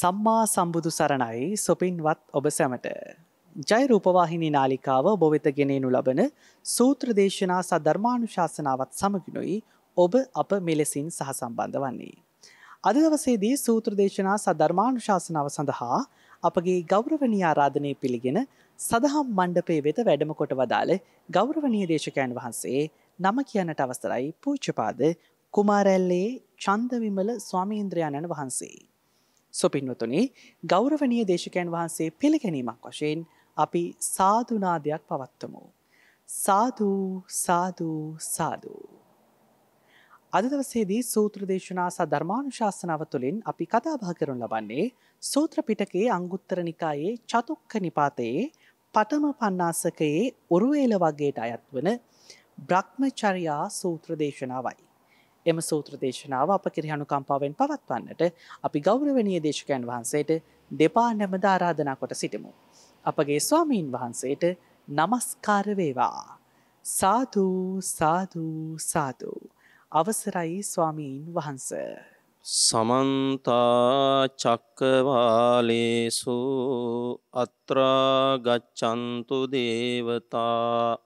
සම්මා සම්බුදු සරණයි සොපින්වත් ඔබ සැමට. ජයරූපවාහිනි නාලිකාව බොවිත ගෙනනු ලබන සූත්‍රදේශනා සධර්මානු ශාසනාවත් සමගෙනුයි ඔබ අප මෙලෙසින් සහසම්බන්ධ වන්නේ. අද දවසේදී සූත්‍රදේශනා සධර්මානු ශාසනාව සඳහා අපගේ ගෞරවනී ආරාධනය පිළිගෙන සදහම් මණ්ඩපේ වෙත වැඩම කොට වදාළ ගෞරවනීය දේශකයන් වහන්සේ නම කියනට අවස්ථරයි පූච්චපාද කුමාරැල්ලේ චන්දවිමල ස්වාමීන්ද්‍රයණන් වහන්සේ. සොපින්වතුනි ගෞරවනීය දේශකයන් වහන්සේ පිළිගැනීමක් වශයෙන් අපි සාදුනාදයක් පවත්වමු. සාදු සාදු සාදු. අද දවසේදී සූත්‍ර දේශනා සහ ධර්මානුශාසනාව තුළින් අපි කතා බහ කරනු ලබන්නේ සූත්‍ර පිටකයේ අංගුත්තර නිකායේ චතුක්ක නිපාතයේ පඨම පණ්ණාසකයේ උරුවේල වගේට අයත් වන බ්‍රහ්මචර්යා සූත්‍ර දේශනාවයි. එම සූත්‍ර දේශනාව අප කිරිහණුකම්පාවෙන් පවත්වන්නට අපි ගෞරවනීය දේශකයන් වහන්සේට දෙපා නැමද ආරාධනා කොට සිටිමු. අපගේ ස්වාමීන් වහන්සේට නමස්කාර වේවා. සාදු සාදු සාදු. අවසරයි ස්වාමීන් වහන්ස. සමන්තා චක්කවාලේසු අත්‍රාගච්චන්තු දේවතා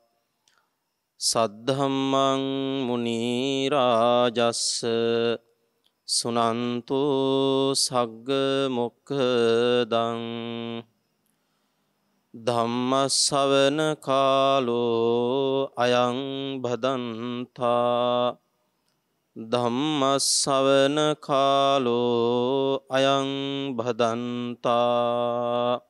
සද්ධම්මං මුනිරාජස්ස සුනන්තු සග්ග මොක්කදං ධම්මස්සවන කාලෝ අයං භදන්තා ධම්මස්සවන කාලෝ අයං භදන්තා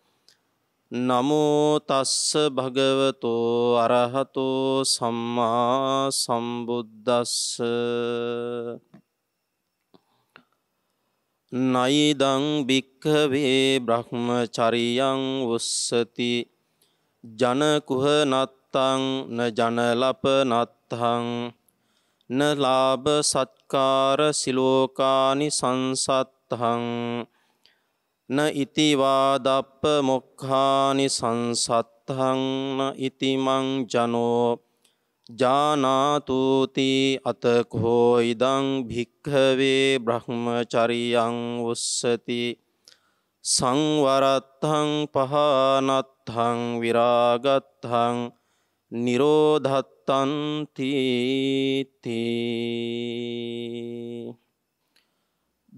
නමෝ තස්ස භගවතෝ අරහතෝ සම්මා සම්බුද්දස්ස නයිදං භික්ඛවේ බ්‍රහ්මචරියං උස්සති ජන කුහ නත්තං න ජන ලප නත්තං න ලාභ සත්කාර සිලෝකානි සංසත්තං න ඉතිවාදප්ප මොක්හානි සංසත්හංන ඉතිමං ජනෝ ජානාතුති අතකෝ ඉදං භික්හවේ බ්‍රහ්මචරියං උස්සති සංවරත්හං පහනත්හං විරාගත්හං නිරෝධත්තන්තිති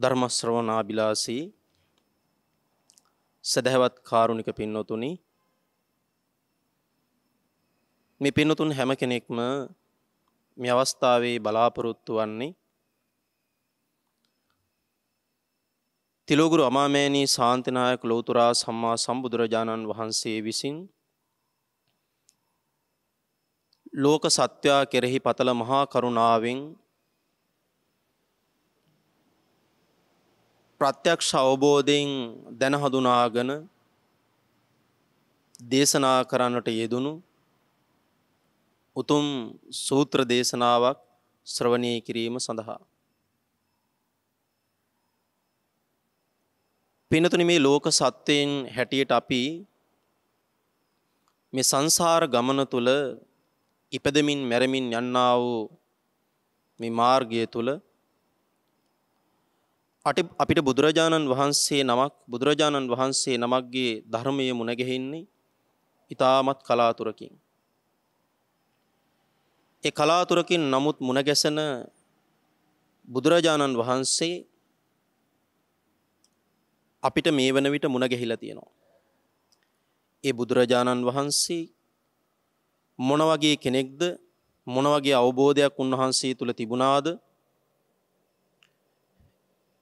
ධර්මශ්‍රවනාබිලාසී සදහවත් කාරුණික පින්නතුනි මේ පින්නතුන් හැම කෙනෙක්ම මේ අවස්ථාවේ බලාපොරොත්තු වන්නේ තිලෝගුරු අමාමෑණී ශාන්තිනායක ලෞතුරා සම්මා සම්බුදුරජාණන් වහන්සේ විසින් ලෝක සත්‍යා කෙරෙහි පතල මහා කරුණාවෙන් ප්‍රත්‍යක්ෂ අවබෝධයෙන් දැන හඳුනාගෙන දේශනා කරන්නට යෙදුණු උතුම් සූත්‍ර දේශනාවක් ශ්‍රවණය කිරීම සඳහා. පිනතුනි මේ ලෝක සත්‍යයෙන් හැටියට අපි මේ සංසාර ගමන තුල ඉපදමින් මැරමින් යන්නා වූ මේ මාර්ගය තුල අපිට බුදුරජාණන් වහන්සේ නමක් බුදුරජාණන් වහන්සේ නමක්ගේ ධර්මය මුණගැහෙන්නේ ඉතාමත් කලාතුරකින්. ඒ කලාතුරකින් නමුත් මුණගැසෙන බුදුරජාණන් වහන්සේ අපිට මේ වන විට මුණගැහිලා තියෙනවා. ඒ බුදුරජාණන් වහන්සේ මොන වගේ කෙනෙක්ද මොන වගේ අවබෝධයක් උන්වහන්සේ තුල තිබුණාද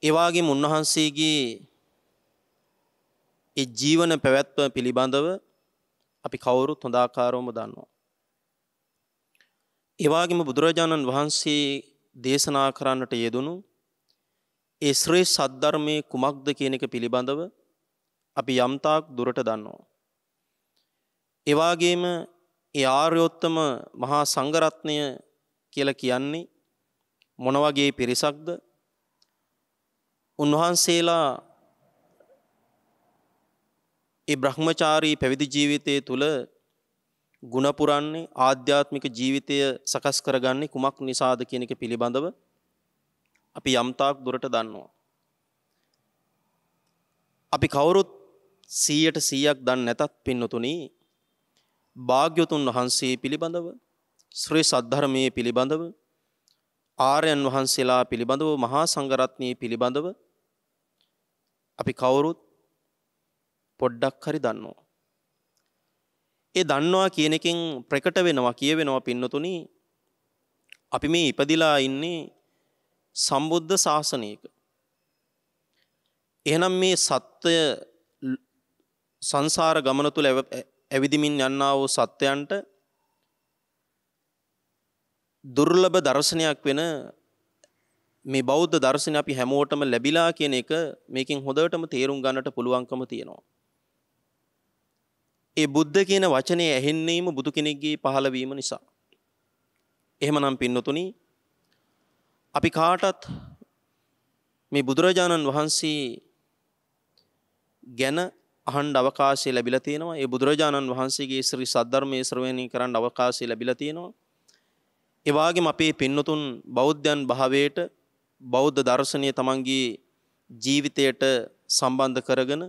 එවාගේ උන්වහන්සේගේ ඒ ජීවන පැවැත්ව පිළිබඳව අපි කවුරුත් හොඳාකාරවම දන්නවා. එවාගේම බුදුරජාණන් වහන්සේ දේශනා කරන්නට යෙදුණු ඒ ශ්‍රේ සද්ධර්මයේ කුමක්ද කියන එක පිළිබඳව අපි යම්තාක් දුරට දන්නවා. එවාගේම ඒ ආර්යෝත්තම මහා සංඝරත්නය කියලා කියන්නේ මොන වගේ පිරිසක්ද උන්වහන්සේලා ඒ බ්‍රහ්මචාරී පැවිදි ජීවිතය තුළ ගුණපුරන්නේ ආධ්‍යාත්මික ජීවිතය සකස් කරගන්නේ කුමක් නිසාද කියන එක පිළිබඳව අපි යම්තාක් දුරට දන්නවා. අපි කවුරුත් සීයට සීයක් දන්න නැතත් පින්නතුනි භාග්‍යතුන් වහන්සේ පිළිබඳව ශ්‍රී සද්ධර්මයේ පිළිබඳව ආර්යන් වහන්සේලා පිළිබඳව මහා සංඝරත්නයේ පිළිබඳව අපි කවුරුත් පොඩ්ඩක් හරි දන්නවා. ඒ දන්නවා කියන එකෙන් ප්‍රකට වෙනවා කියවෙනවා පින්නතුනි අපි මේ ඉපදිලා ඉන්නේ සම්බුද්ධ ශාසනයක. එහෙනම් මේ සත්‍ය සංසාර ගමන තුළ ඇවිදිමින් යන්නා වූ සත්‍යයන්ට දුර්ලභ දර්ශනයක් වෙන මේ බෞද්ධ දර්ශන අපි හැමෝටම ලැබිලා කියන එක මේකෙන් හොඳටම තේරුම් ගන්නට පුළුවන්කම තියෙනවා. ඒ බුද්ධ කියන වචනය ඇහෙන්නේම බුදු කෙනෙක්ගේ පහළවීම නිසා. එහෙමනම් පින්නතුනි අපි කාටත් මේ බුදුරජාණන් වහන්සේ ගැන අහන්ඩ අවකාශය ලැබිල තියෙනවා ඒ බුදුරජාණන් වහන්සේගේ ශ්‍රී සද්ධර්මය ශ්‍රවණය කරන්න අවකාශය ලැබිල තියෙනවා. එවාගේ අපේ පින්නතුන් බෞද්ධයන් භාවයට බෞද්ධ දර්ශනය තමන්ගේ ජීවිතයට සම්බන්ධ කරගෙන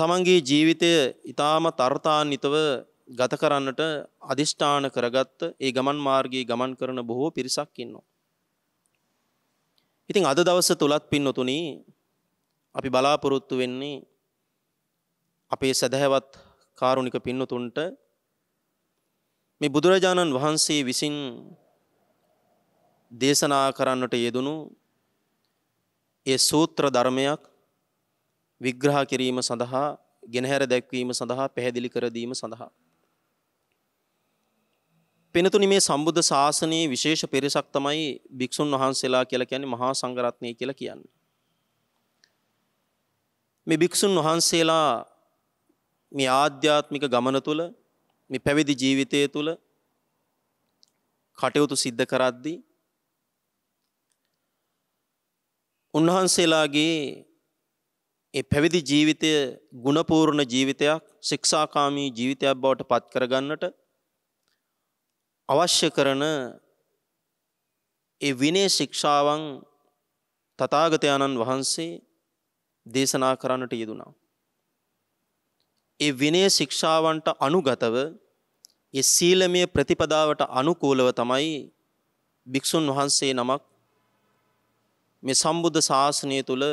තමන්ගේ ජීවිතය ඉතාම තර්තාන්විතව ගත කරන්නට අදිෂ්ඨාන කරගත්ත ඒ ගමන් මාර්ගයේ ගමන් කරන බොහෝ පිරිසක් ඉන්නවා. ඉතින් අද දවස තුලත් පින්නතුනි අපි බලාපොරොත්තු වෙන්නේ අපේ සදහැවත් කාරුණික පින්නතුන්ට මේ බුදුරජාණන් වහන්සේ විසින් දේශනා කරන්නට යෙදුණු ඒ සූත්‍ර ධර්මයක් විග්‍රහ කිරීම සඳහා ගෙනහැර දැක්වීම සඳහා පැහැදිලි කර දීම සඳහා පිනතුනි මේ සම්බුද්ධ ශාසනයේ විශේෂ පිරිසක් තමයි භික්ෂුන් වහන්සේලා කියලා කියන්නේ මහා සංඝරත්නය කියලා කියන්නේ මේ භික්ෂුන් වහන්සේලා මේ ආධ්‍යාත්මික ගමන තුල මේ පැවිදි ජීවිතය තුල කටයුතු සිද්ධ කරද්දී උන්වහන්සේලාගේ ඒ පැවිදි ජීවිතය ගුණපූර්ණ ජීවිතයක් ශික්ෂාකාමී ජීවිතයක් බවට පත් කරගන්නට අවශ්‍ය කරන ඒ විනේ ශික්ෂාවන් තථාගතයන්න් වහන්සේ දේශනා කරන්නට යෙදුණා. ඒ විනේ ශික්ෂාවන්ට අනුගතව ඒ සීලමය ප්‍රතිපදාවට අනුකූලව තමයි භික්ෂුන් වහන්සේ නමක් මේ සම්බුද්ධ ශාසනය තුළ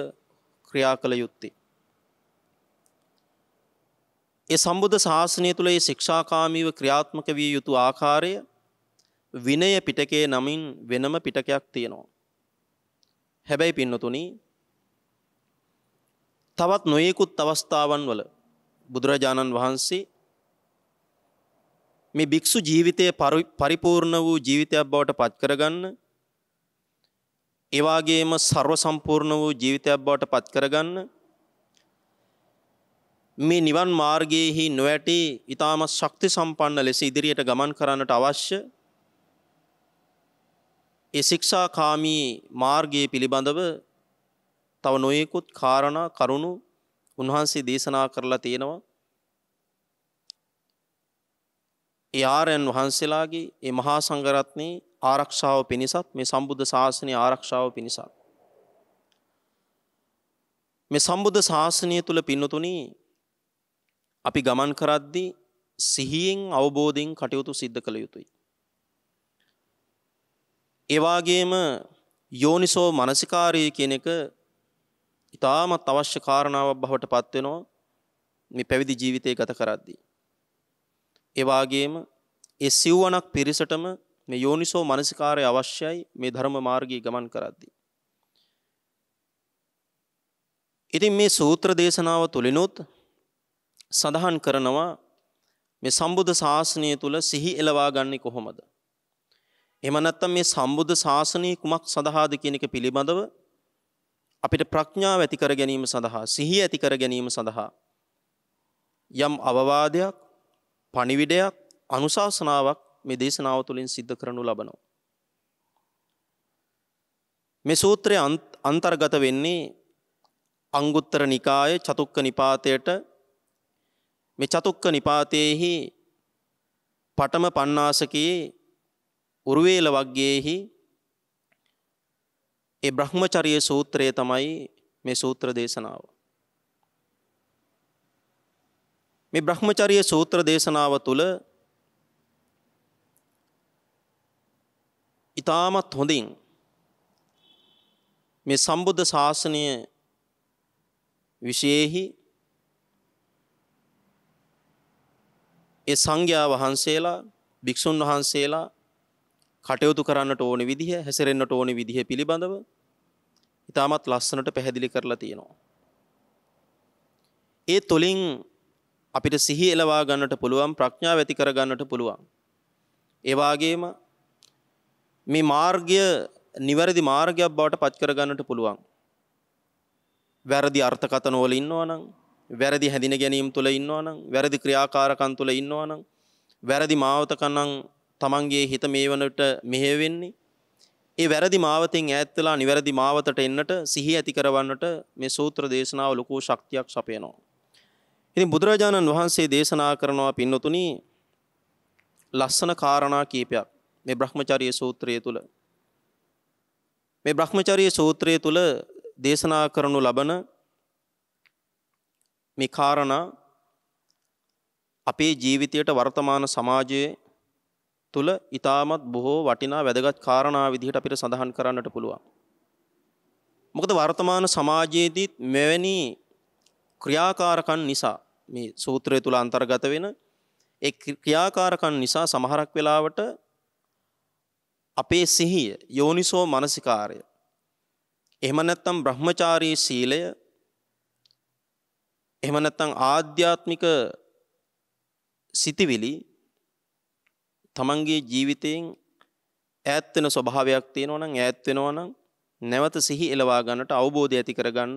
ක්‍රියා කළ යුත්තේ. ඒ සම්බුද්ධ ශාසනය තුළ ඒ ශික්ෂාකාමීව ක්‍රියාත්මක විය යුතු ආකාරය විනය පිටකේ නමින් වෙනම පිටකයක් තියෙනවා. හැබැයි පින්නතුනි තවත් නොයෙකුත් අවස්ථාවන් වල බුදුරජාණන් වහන්සේ මේ භික්ෂු ජීවිතය පරිපූර්ණ වූ ජීවිතයක් බවට පත් කරගන්න එවාගේම සර්ව සම්පූර්ණ වූ ජීවිතයක් බවට පත් කරගන්න මේ නිවන් මාර්ගයේහි නොඇටි ඊටාම ශක්ති සම්පන්න ලෙස ඉදිරියට ගමන් කරන්නට අවශ්‍ය ඒ ශික්ෂාකාමී මාර්ගයේ පිළිබඳව තව නොයෙකුත් කාරණා කරුණු උන්වහන්සේ දේශනා කරලා තියෙනවා ඒ ආරයන් වහන්සේලාගේ ඒ මහා සංඝරත්නයේ ආරක්ෂාව පිණිසත් මේ සම්බුද්ධ ශාසනය ආරක්ෂාව පිණිසත්. මේ සම්බුද්ධ ශාසනය තුළ පින්නතුනි අපි ගමන් කරද්දි සිහියෙන් අවබෝධයෙන් කටයුතු සිද්ධ කළ යුතුයි. ඒවාගේම යෝනිසෝ මනසිකාරය කියන එක ඉතාමත් අවශ්‍ය කාරණාවක් බවට පත්වෙනවා මේ පැවිදි ජීවිතය ගත කරද්දී. එවාගේම ඒ සිව්වනක් පිරිසටම මේ යෝනිසෝ මනසිකාරය අවශ්‍යයි මේ ධර්ම මාර්ගී ගමන් කරද්දී. ඉතින් මේ සූත්‍ර දේශනාව තුළිනුත් සඳහන් කරනවා මේ සම්බුද්ධ ශාසනය තුළ සිහි එලවා ගන්නේ කොහොමද. එම නැත්තම් මේ සම්බුද්ධ ශාසනය කුමක් සඳහාද කියන එක පිළිබඳව අපිට ප්‍රඥාව ඇති කර ගැනීම සඳහා සිහි ඇති කර ගැනීම සඳහා යම් අවවාදයක් පණිවිඩයක් අනුශාසනාවක් මේ දේශනාව තුළින් සිද්ධ කරනු ලබනවා. මේ සූත්‍රය අන්තර්ගත වෙන්නේ අංගුත්තර නිකාය චතුක්ක නිපාතයට මේ චතුක්ක නිපාතයෙහි පටම පන්නාසකයේ උරුවේල වග්ගයෙහි ඒ බ්‍රහ්මචරිය සූත්‍රය තමයි මේ සූත්‍ර දේශනාව. මේ බ්‍රහ්මචරිය සූත්‍ර දේශනාව තුළ ඉතාමත් හොඳින් මේ සම්බුද්ධ ශාසනය විශයෙහි ඒ සංඝයා වහන්සේලා භික්ෂුන් වහන්සේලා කටයුතු කරන්නට ඕන විදිහ හැසිරෙන්න්නට ඕන විදිහ පිළිබඳව ඉතාමත් ලස්සනට පැහැදිලි කරලා තියෙනවා. ඒ තුළින් අපිට සිහි එලවා ගන්නට පුළුවන් ප්‍රඥාව ඇති කර ගන්නට පුළුවන්. ඒවාගේම මේ මාර්ගය නිවැරදි මාර්ගයක් බවට පත් කරගන්නට පුළුවන්. වැරදි අර්ථකතන වල ඉන්නවා නම්, වැරදි හැඳින ගැනීම තුල ඉන්නවා නම්, වැරදි ක්‍රියාකාරකම් තුල ඉන්නවා නම්, වැරදි මාවතකනම් Tamanගේ හිත මේ වනට මෙහෙවෙන්නේ. ඒ වැරදි මාවතෙන් ඈත් වෙලා නිවැරදි මාවතට එන්නට සිහිය ඇති කරවන්නට මේ සූත්‍ර දේශනාව ලොකු ශක්තියක් සපයනවා. ඉතින් බුදුරජාණන් වහන්සේ දේශනා කරනවා පින්නතුනි ලස්සන කාරණා කීපයක්. මේ බ්‍රහ්මචාරී සූත්‍රය තුල මේ බ්‍රහ්මචාරී සූත්‍රය තුල දේශනා කරනු ලබන මේ කාරණා අපේ ජීවිතයට වර්තමාන සමාජයේ තුල ඊටමත් බොහෝ වටිනා වැදගත් කාරණා විදිහට අපිට සඳහන් කරන්නට පුළුවන්. මොකද වර්තමාන සමාජයේදී මෙවැනි ක්‍රියාකාරකන් නිසා මේ සූත්‍රය තුල අන්තර්ගත වෙන ඒ ක්‍රියාකාරකන් නිසා සමහරක් වෙලාවට අපේ සිහිය යෝනිසෝ මනසිකාරය. එහෙම නැත්නම් බ්‍රහ්මචාරී සීලය එහෙම නැත්නම් ආධ්‍යාත්මික සිතිවිලි තමන්ගේ ජීවිතයෙන් ඈත් වෙන ස්වභාවයක් තියෙනවා නම් ඈත් වෙනවා නම් නැවත සිහි එලවා ගන්නට අවබෝධය ඇති කරගන්න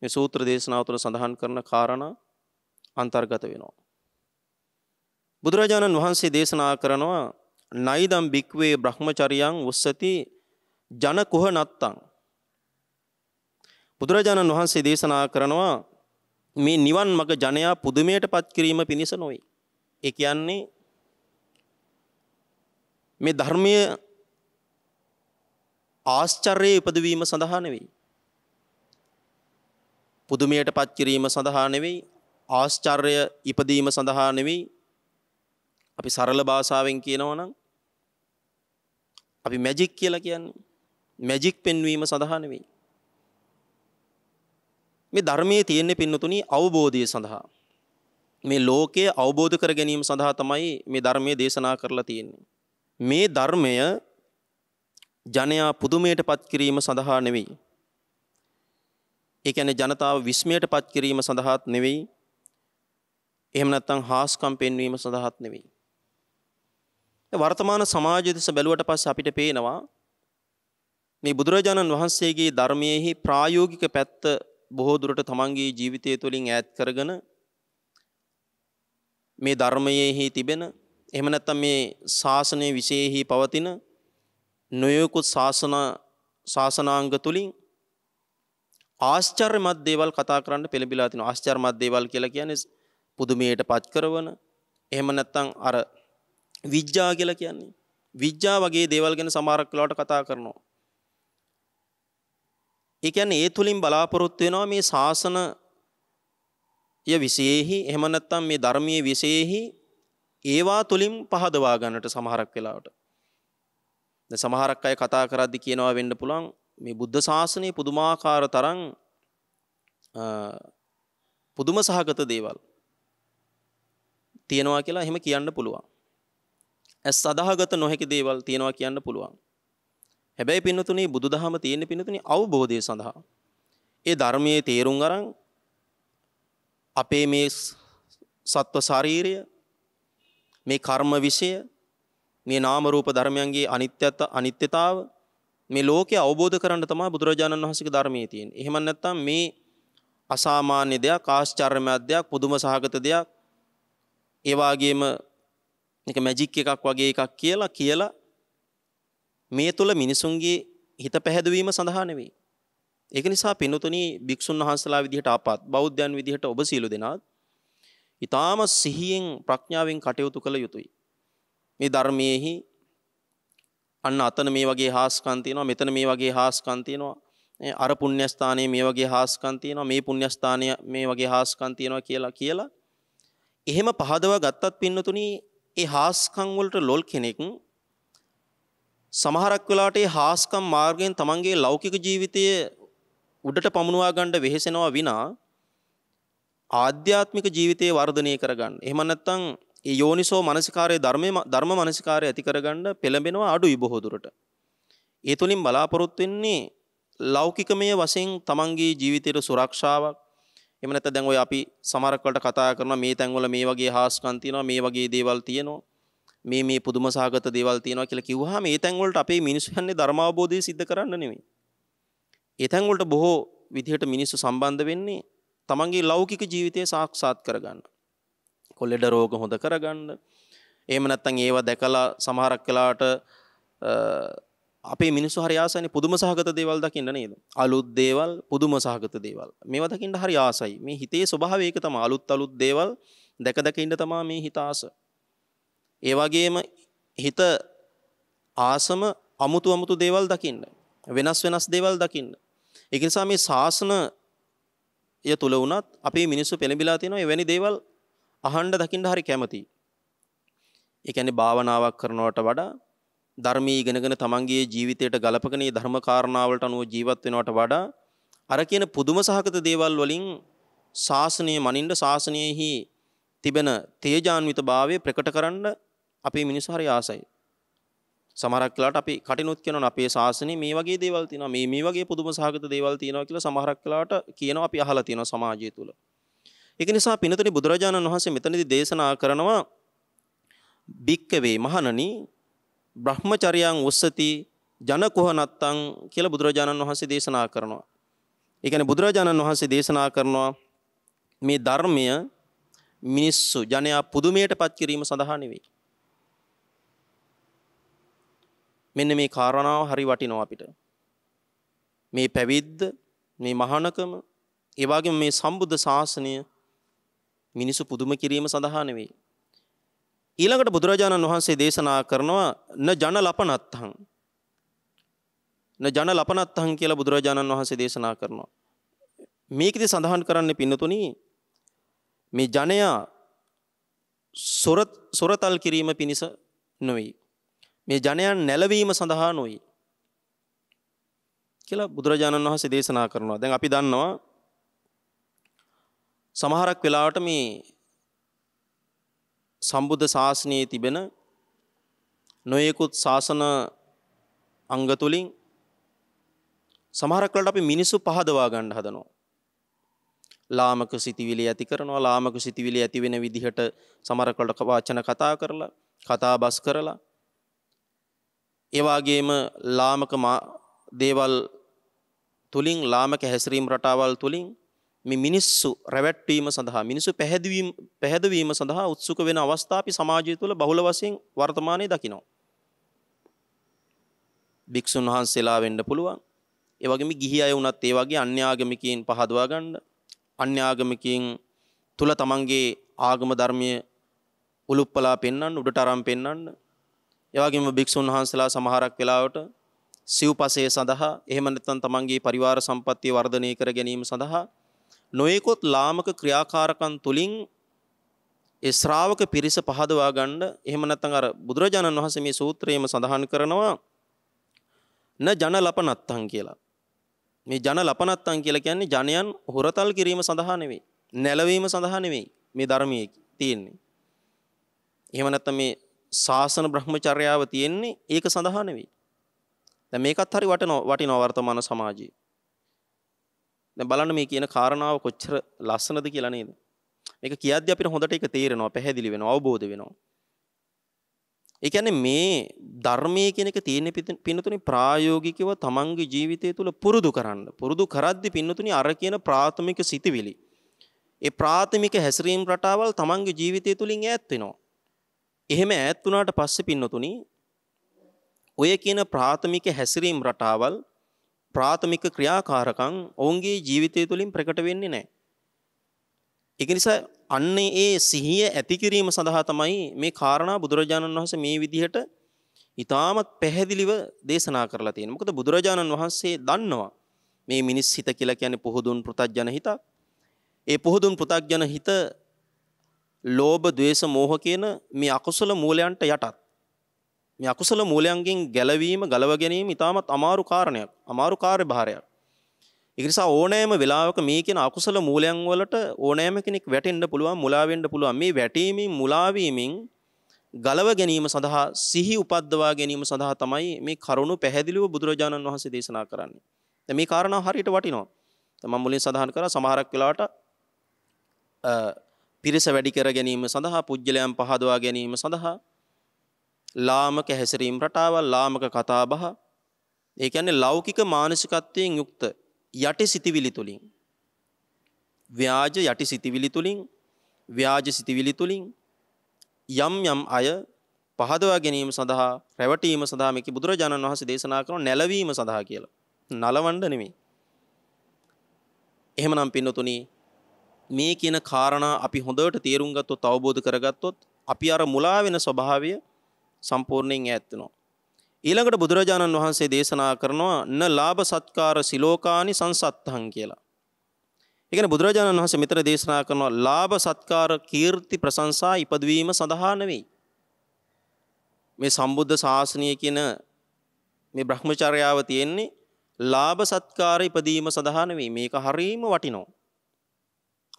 මේ සූත්‍ර දේශනාව තුළ සඳහන් කරන කාරණා අන්තර්ගත වෙනවා බුදුරජාණන් වහන්සේ දේශනා කරනවා නයිදම් භික්වේ බ්‍රහ්මචරියන් උස්සති ජන කුහ නත්තං. බුදුරජාණන් වහන්සේ දේශනා කරනවා මේ නිවන් මග ජනයා පුදුමයට පත් කිරීම පිණිස නොවේ. ඒ කියන්නේ මේ ධර්මය ආශ්චර්යයේ උපදවීම සඳහා නෙවෙයි. පුදුමයට පත් කිරීම සඳහා නෙවෙයි ආශ්චර්ය ඉපදීම සඳහා නෙවෙයි අපි සරල භාෂාවෙන් කියනවනම් අපි මැජික් කියලා කියන්නේ මැජික් පෙන්වීම සඳහා නෙවෙයි. මේ ධර්මයේ තියෙන්නේ පින්නතුණි අවබෝධය සඳහා. මේ ලෝකය අවබෝධ කර ගැනීම සඳහා තමයි මේ ධර්මයේ දේශනා කරලා තියෙන්නේ. මේ ධර්මය ජනයා පුදුමයට පත් කිරීම සඳහා නෙවෙයි. ඒ කියන්නේ ජනතාව විස්මයට පත් කිරීම සඳහාත් නෙවෙයි. එහෙම නැත්නම් හාස්කම් පෙන්වීම සඳහාත් නෙවෙයි. වර්තමාන සමාජ දෙස බැලුවට පස්සේ අපිට පේනවා මේ බුදුරජාණන් වහන්සේගේ ධර්මයේහි ප්‍රායෝගික පැත්ත බොහෝ දුරට තමන්ගේ ජීවිතය තුළින් ඈත් කරගෙන මේ ධර්මයේහි තිබෙන එහෙම නැත්නම් මේ ශාසනය විශේෂෙහි පවතින නොයෙකුත් ශාසන ශාසනාංග තුලින් ආශ්චර්යමත් දේවල් කතා කරන්න පෙළඹිලා තිනවා ආශ්චර්යමත් දේවල් කියලා කියන්නේ පුදුමයට පත් කරන එහෙම නැත්නම් අර විද්‍යා කියලා කියන්නේ විද්‍යා වගේ දේවල් ගැන සමහරක් වෙලාවට කතා කරනවා. ඒ කියන්නේ ඒ තුලින් බලාපොරොත්තු වෙනවා මේ ශාසන ය විශේෂෙහි එහෙම නැත්නම් මේ ධර්මයේ විශේෂෙහි ඒවා තුලින් පහදවා ගන්නට සමහරක් වෙලාවට. දැන් සමහරක් අය කතා කරද්දි කියනවා වෙන්න පුළුවන් මේ බුද්ධ ශාසනය පුදුමාකාර තරම් පුදුම සහගත දේවල් තියෙනවා කියලා එහෙම කියන්න පුළුවන්. ඇස් සදාගත නොහැකි දේවල් තියෙනවා කියන්න පුළුවන්. හැබැයි පින්නතුනේ බුදුදහම තියෙන පින්නතුනේ අවබෝධය සඳහා. ඒ ධර්මයේ තේරුම් අරන් අපේ මේ සත්ව ශාරීරය මේ කර්ම විෂය මේ නාම රූප ධර්මයන්ගේ අනිත්‍යත අනිත්‍යතාව මේ ලෝකේ අවබෝධ කරන්න තමයි බුදුරජාණන් වහන්සේගේ ධර්මයේ තියෙන්නේ. එහෙම නැත්නම් මේ අසාමාන්‍ය දෙයක් ආශ්චර්යමත් දෙයක් පුදුම සහගත දෙයක් ඒ වගේම මේක මැජික් එකක් වගේ එකක් කියලා කියලා මේ තුල මිනිසුන්ගේ හිත පැහැදවීම සඳහා නෙවෙයි. ඒක නිසා පින්වතුනි භික්ෂුන් වහන්සලා විදිහට ආපත් බෞද්ධයන් විදිහට ඔබ සීල දෙනාත් ඊටාම සිහියෙන් ප්‍රඥාවෙන් කටයුතු කළ යුතුයි. මේ ධර්මයේහි අන්න අතන මේ වගේ හාස්කම් තියෙනවා මෙතන මේ වගේ හාස්කම් තියෙනවා අර පුණ්‍යස්ථානයේ මේ වගේ හාස්කම් තියෙනවා මේ පුණ්‍යස්ථානය මේ වගේ හාස්කම් තියෙනවා කියලා කියලා එහෙම පහදව ගත්තත් පින්නතුණී ඒ හාස්කම් වලට ලොල් කෙනෙක් සමහරක් වෙලාට ඒ හාස්කම් මාර්ගයෙන් තමන්ගේ ලෞකික ජීවිතය උඩට පමුණවා ගන්න වෙහෙසෙනවා විනා ආධ්‍යාත්මික ජීවිතයේ වර්ධනය කරගන්න. එහෙම නැත්නම් ඒ යෝනිසෝ මනසිකාරයේ ධර්මයේ ධර්ම මනසිකාරය ඇති කරගන්න පෙළඹෙනවා අඩුයි බොහෝ දුරට. ඒ තුලින් බලාපොරොත්තු වෙන්නේ ලෞකිකමය වශයෙන් තමන්ගේ ජීවිතයට සුරක්ෂාවක් එහෙම නැත්නම් දැන් ඔය අපි සමහරක් වලට කතා කරනවා මේ තැන්වල මේ වගේ හාස්කම් තියෙනවා මේ වගේ දේවල් තියෙනවා මේ මේ පුදුම සහගත දේවල් තියෙනවා කියලා කිව්වහම ඒ තැන් වලට අපේ මිනිස්සු යන්නේ ධර්මාවබෝධය සිද්ධ කරන්න නෙමෙයි. ඒ තැන් වලට බොහෝ විදිහට මිනිස්සු සම්බන්ධ වෙන්නේ තමන්ගේ ලෞකික ජීවිතය සාක්ෂාත් කරගන්න. කොල්ලෙඩ රෝග හොඳ කරගන්න. එහෙම නැත්නම් ඒවා දැකලා සමහරක් වෙලාවට අපේ මිනිස්සු හරි ආසයිනේ පුදුම සහගත දේවල් දකින්න නේද? අලුත් දේවල්, පුදුම සහගත දේවල්. මේවා දකින්න හරි ආසයි. මේ හිතේ ස්වභාවය ඒක තමයි. අලුත් අලුත් දේවල් දැක දැක ඉන්න තමයි මේ හිත ආස. ඒ වගේම හිත ආසම අමුතු අමුතු දේවල් දකින්න. වෙනස් වෙනස් දේවල් දකින්න. ඒක නිසා මේ ශාසනය තුල වුණත් අපේ මිනිස්සු පෙළඹිලා තියෙනවා එවැනි දේවල් අහන්න දකින්න හරි කැමතියි. ඒ කියන්නේ භාවනාවක් කරනවට වඩා ධර්මී ඉගෙනගෙන තමන්ගේ ජීවිතයට ගලපකනේ ධර්මකාරණාවලට අනුව ජීවත් වෙනවට වඩා අර කියන පුදුම සහගත දේවල් වලින් ශාසනය මනින්න ශාසනයෙහි තිබෙන තේජාන්විත භාවය ප්‍රකට කරන්න අපේ මිනිස්සු හරි ආසයි. සමහරක් වෙලාවට අපි කටිනුත් කියනවා අපේ ශාසනයේ මේ වගේ දේවල් තියෙනවා මේ මේ වගේ පුදුම සහගත දේවල් තියෙනවා කියලා සමහරක් වෙලාවට කියනවා අපි අහලා තියෙනවා සමාජය තුල. ඒක නිසා පිනතුනි බුදුරජාණන් වහන්සේ මෙතනදී දේශනා කරනවා බික්කවේ මහණනි බ්‍රහ්මචරියන් උස්සති ජනකොහ නත්තං කියලා බුදුරජාණන් වහන්සේ දේශනා කරනවා. ඒ කියන්නේ බුදුරජාණන් වහන්සේ දේශනා කරනවා මේ ධර්මය මිනිස්සු ජනයා පුදුමයටපත් කිරීම සඳහා නෙවෙයි. මෙන්න මේ කාරණාව හරි වටිනවා අපිට. මේ පැවිද්ද, මේ මහානකම, ඒ වගේම මේ සම්බුද්ධ ශාසනය මිනිසු පුදුම කිරීම සඳහා නෙවෙයි. ඊළඟට බුදුරජාණන් වහන්සේ දේශනා කරනවා න ජන ලපනත්තං න ජන ලපනත්තං කියලා බුදුරජාණන් වහන්සේ දේශනා කරනවා මේකෙදි සඳහන් කරන්නේ පින්නතුනි මේ ජනයා සොර සොරතල් කිරීම පිණිස නොවේ මේ ජනයන් නැලවීම සඳහා නොවේ කියලා බුදුරජාණන් වහන්සේ දේශනා කරනවා දැන් අපි දන්නවා සමහරක් වෙලාවට මේ සම්බුද්ධ ශාසනයේ තිබෙන නොයෙකුත් ශාසන අංග තුලින් සමහරක් වෙලට අපි මිනිස්සු පහදවා ගන්න හදනවා. ලාමක සිතිවිලි ඇති කරනවා ලාමක සිතිවිලි ඇති වෙන විදිහට සමහරක් වෙලට වචන කතා කරලා කතා බස් කරලා ඒ වගේම ලාමක දේවල් තුලින් ලාමක හැසිරීම් රටාවල් තුලින් මේ මිනිස්සු රැවැට්වීම සඳහා මිනිසු පැහැදවීම පැහැදවීම සඳහා උත්සුක වෙන අවස්ථා අපි සමාජය තුළ බහුල වශයෙන් වර්තමානයේ දකිනවා. භික්ෂුන් වහන්සේලා වෙන්න පුළුවන්. ඒ වගේම ගිහි අය වුණත් ඒ වගේ අන්‍යාගමිකයන් පහදවා ගන්න අන්‍යාගමිකයන් තුල තමන්ගේ ආගම ධර්මයේ උලුප්පලා පෙන්වන්න උඩට අරන් පෙන්වන්න. ඒ වගේම භික්ෂුන් වහන්සේලා සමහරක් වෙලාවට සිව්පසය සඳහා එහෙම නැත්නම් තමන්ගේ පරිවාර සම්පත්තිය වර්ධනය කර ගැනීම සඳහා නොයෙකුත් ලාමක ක්‍රියාකාරකම් තුලින් ඒ ශ්‍රාවක පිරිස පහදවා ගන්න එහෙම නැත්නම් අර බුදුරජාණන් වහන්සේ මේ සූත්‍රයේම සඳහන් කරනවා න ජන ලපනත්තං කියලා. මේ ජන ලපනත්තං කියලා කියන්නේ ජනයන් හොරතල් කිරීම සඳහා නෙවෙයි, නැලවීම සඳහා නෙවෙයි මේ ධර්මයේ තියෙන්නේ. එහෙම නැත්නම් මේ සාසන බ්‍රහ්මචර්යාව තියෙන්නේ ඒක සඳහා නෙවෙයි. දැන් මේකත් හරි වටිනවා වටිනවා වර්තමාන සමාජයේ. දැන් බලන්න මේ කියන කාරණාව කොච්චර ලස්සනද කියලා නේද? මේක කියද්දී අපිට හොඳට ඒක තේරෙනවා, පැහැදිලි වෙනවා, අවබෝධ වෙනවා. ඒ කියන්නේ මේ ධර්මයේ කියන එක තියෙන පින්නතුනේ ප්‍රායෝගිකව තමන්ගේ ජීවිතය තුළ පුරුදු කරන්න. පුරුදු කරද්දී පින්නතුනේ අර කියන ප්‍රාථමික සිතිවිලි. ඒ ප්‍රාථමික හැසිරීම් රටාවල් තමන්ගේ ජීවිතය තුළින් ඈත් වෙනවා. එහෙම ඈත් වුණාට පස්සේ පින්නතුනි ඔය කියන ප්‍රාථමික හැසිරීම් රටාවල් ප්‍රාථමික ක්‍රියාකාරකම් ඔවුන්ගේ ජීවිතය තුළින් ප්‍රකට වෙන්නේ නැහැ. ඒක නිසා අන්නේ ඒ සිහිය ඇති කිරීම සඳහා තමයි මේ කාරණා බුදුරජාණන් වහන්සේ මේ විදිහට ඊටාමත් පැහැදිලිව දේශනා කරලා තියෙන්නේ. මොකද බුදුරජාණන් වහන්සේ දන්නවා මේ මිනිස් හිත කියලා කියන්නේ පොහොදුන් පෘතග්ජන හිතක්. ඒ පොහොදුන් පෘතග්ජන හිත ලෝභ, ద్వේස, මෝහ කියන මේ අකුසල මූලයන්ට යටත්. මේ අකුසල මූලයන්ගෙන් ගැලවීම ගලව ගැනීම ඉතාමත් අමාරු කාරණයක් අමාරු කාර්ය භාරයක් ඉගනිසා ඕනෑම වෙලාවක මේ කියන අකුසල මූලයන් වලට ඕනෑම කෙනෙක් වැටෙන්ඩ පුළුවන් මුලාවෙන්ඩ පුළුවන් මේ වැටීමින් මුලාවීමෙන් ගලව ගැනීම සඳහා සිහි උපද්දවා ගැනීම සඳහා තමයි මේ කරුණු පැහැදිලිව බුදුරජාණන් වහන්සේ දේශනා කරන්නේ මේ කාරණා හරියට වටිනවා තමන් මුලින් සඳහන් කර සමහරක් වෙලාට පිරිස වැඩි කර ගැනීම සඳහා පුද්ගලයන් පහදවා ගැනීම සඳහා ලාමක හැසිරීම් රටාවල් ලාමක කතාබහ ඒ කියන්නේ ලෞකික මානසිකත්වයෙන් යුක්ත යටි සිතිවිලි තුලින් ව්‍යාජ යටි සිතිවිලි තුලින් ව්‍යාජ සිතිවිලි තුලින් යම් යම් අය පහදවා ගැනීම සඳහා රැවටීම සඳහා මේක බුදුරජාණන් වහන්සේ දේශනා කරන නැලවීම සඳහා කියලා. නලවන්න නෙමෙයි. එහෙමනම් පින්නතුනි මේ කියන කාරණා අපි හොඳට තේරුම් ගත්තොත් අවබෝධ කරගත්තොත් අපි අර මුලා වෙන ස්වභාවය සම්පූර්ණයෙන් ඈත් වෙනවා. ඊළඟට බුදුරජාණන් වහන්සේ දේශනා කරනවා න ලාභ සත්කාර සිලෝකානි සංසත්තං කියලා. ඒ කියන්නේ බුදුරජාණන් වහන්සේ මෙතන දේශනා කරනවා ලාභ සත්කාර කීර්ති ප්‍රශංසා ඉපදවීම සඳහා නෙවෙයි. මේ සම්බුද්ධ ශාසනය කියන මේ Brahmacharyaව තියෙන්නේ ලාභ සත්කාර ඉපදීම සඳහා නෙවෙයි. මේක හරීම වටිනවා.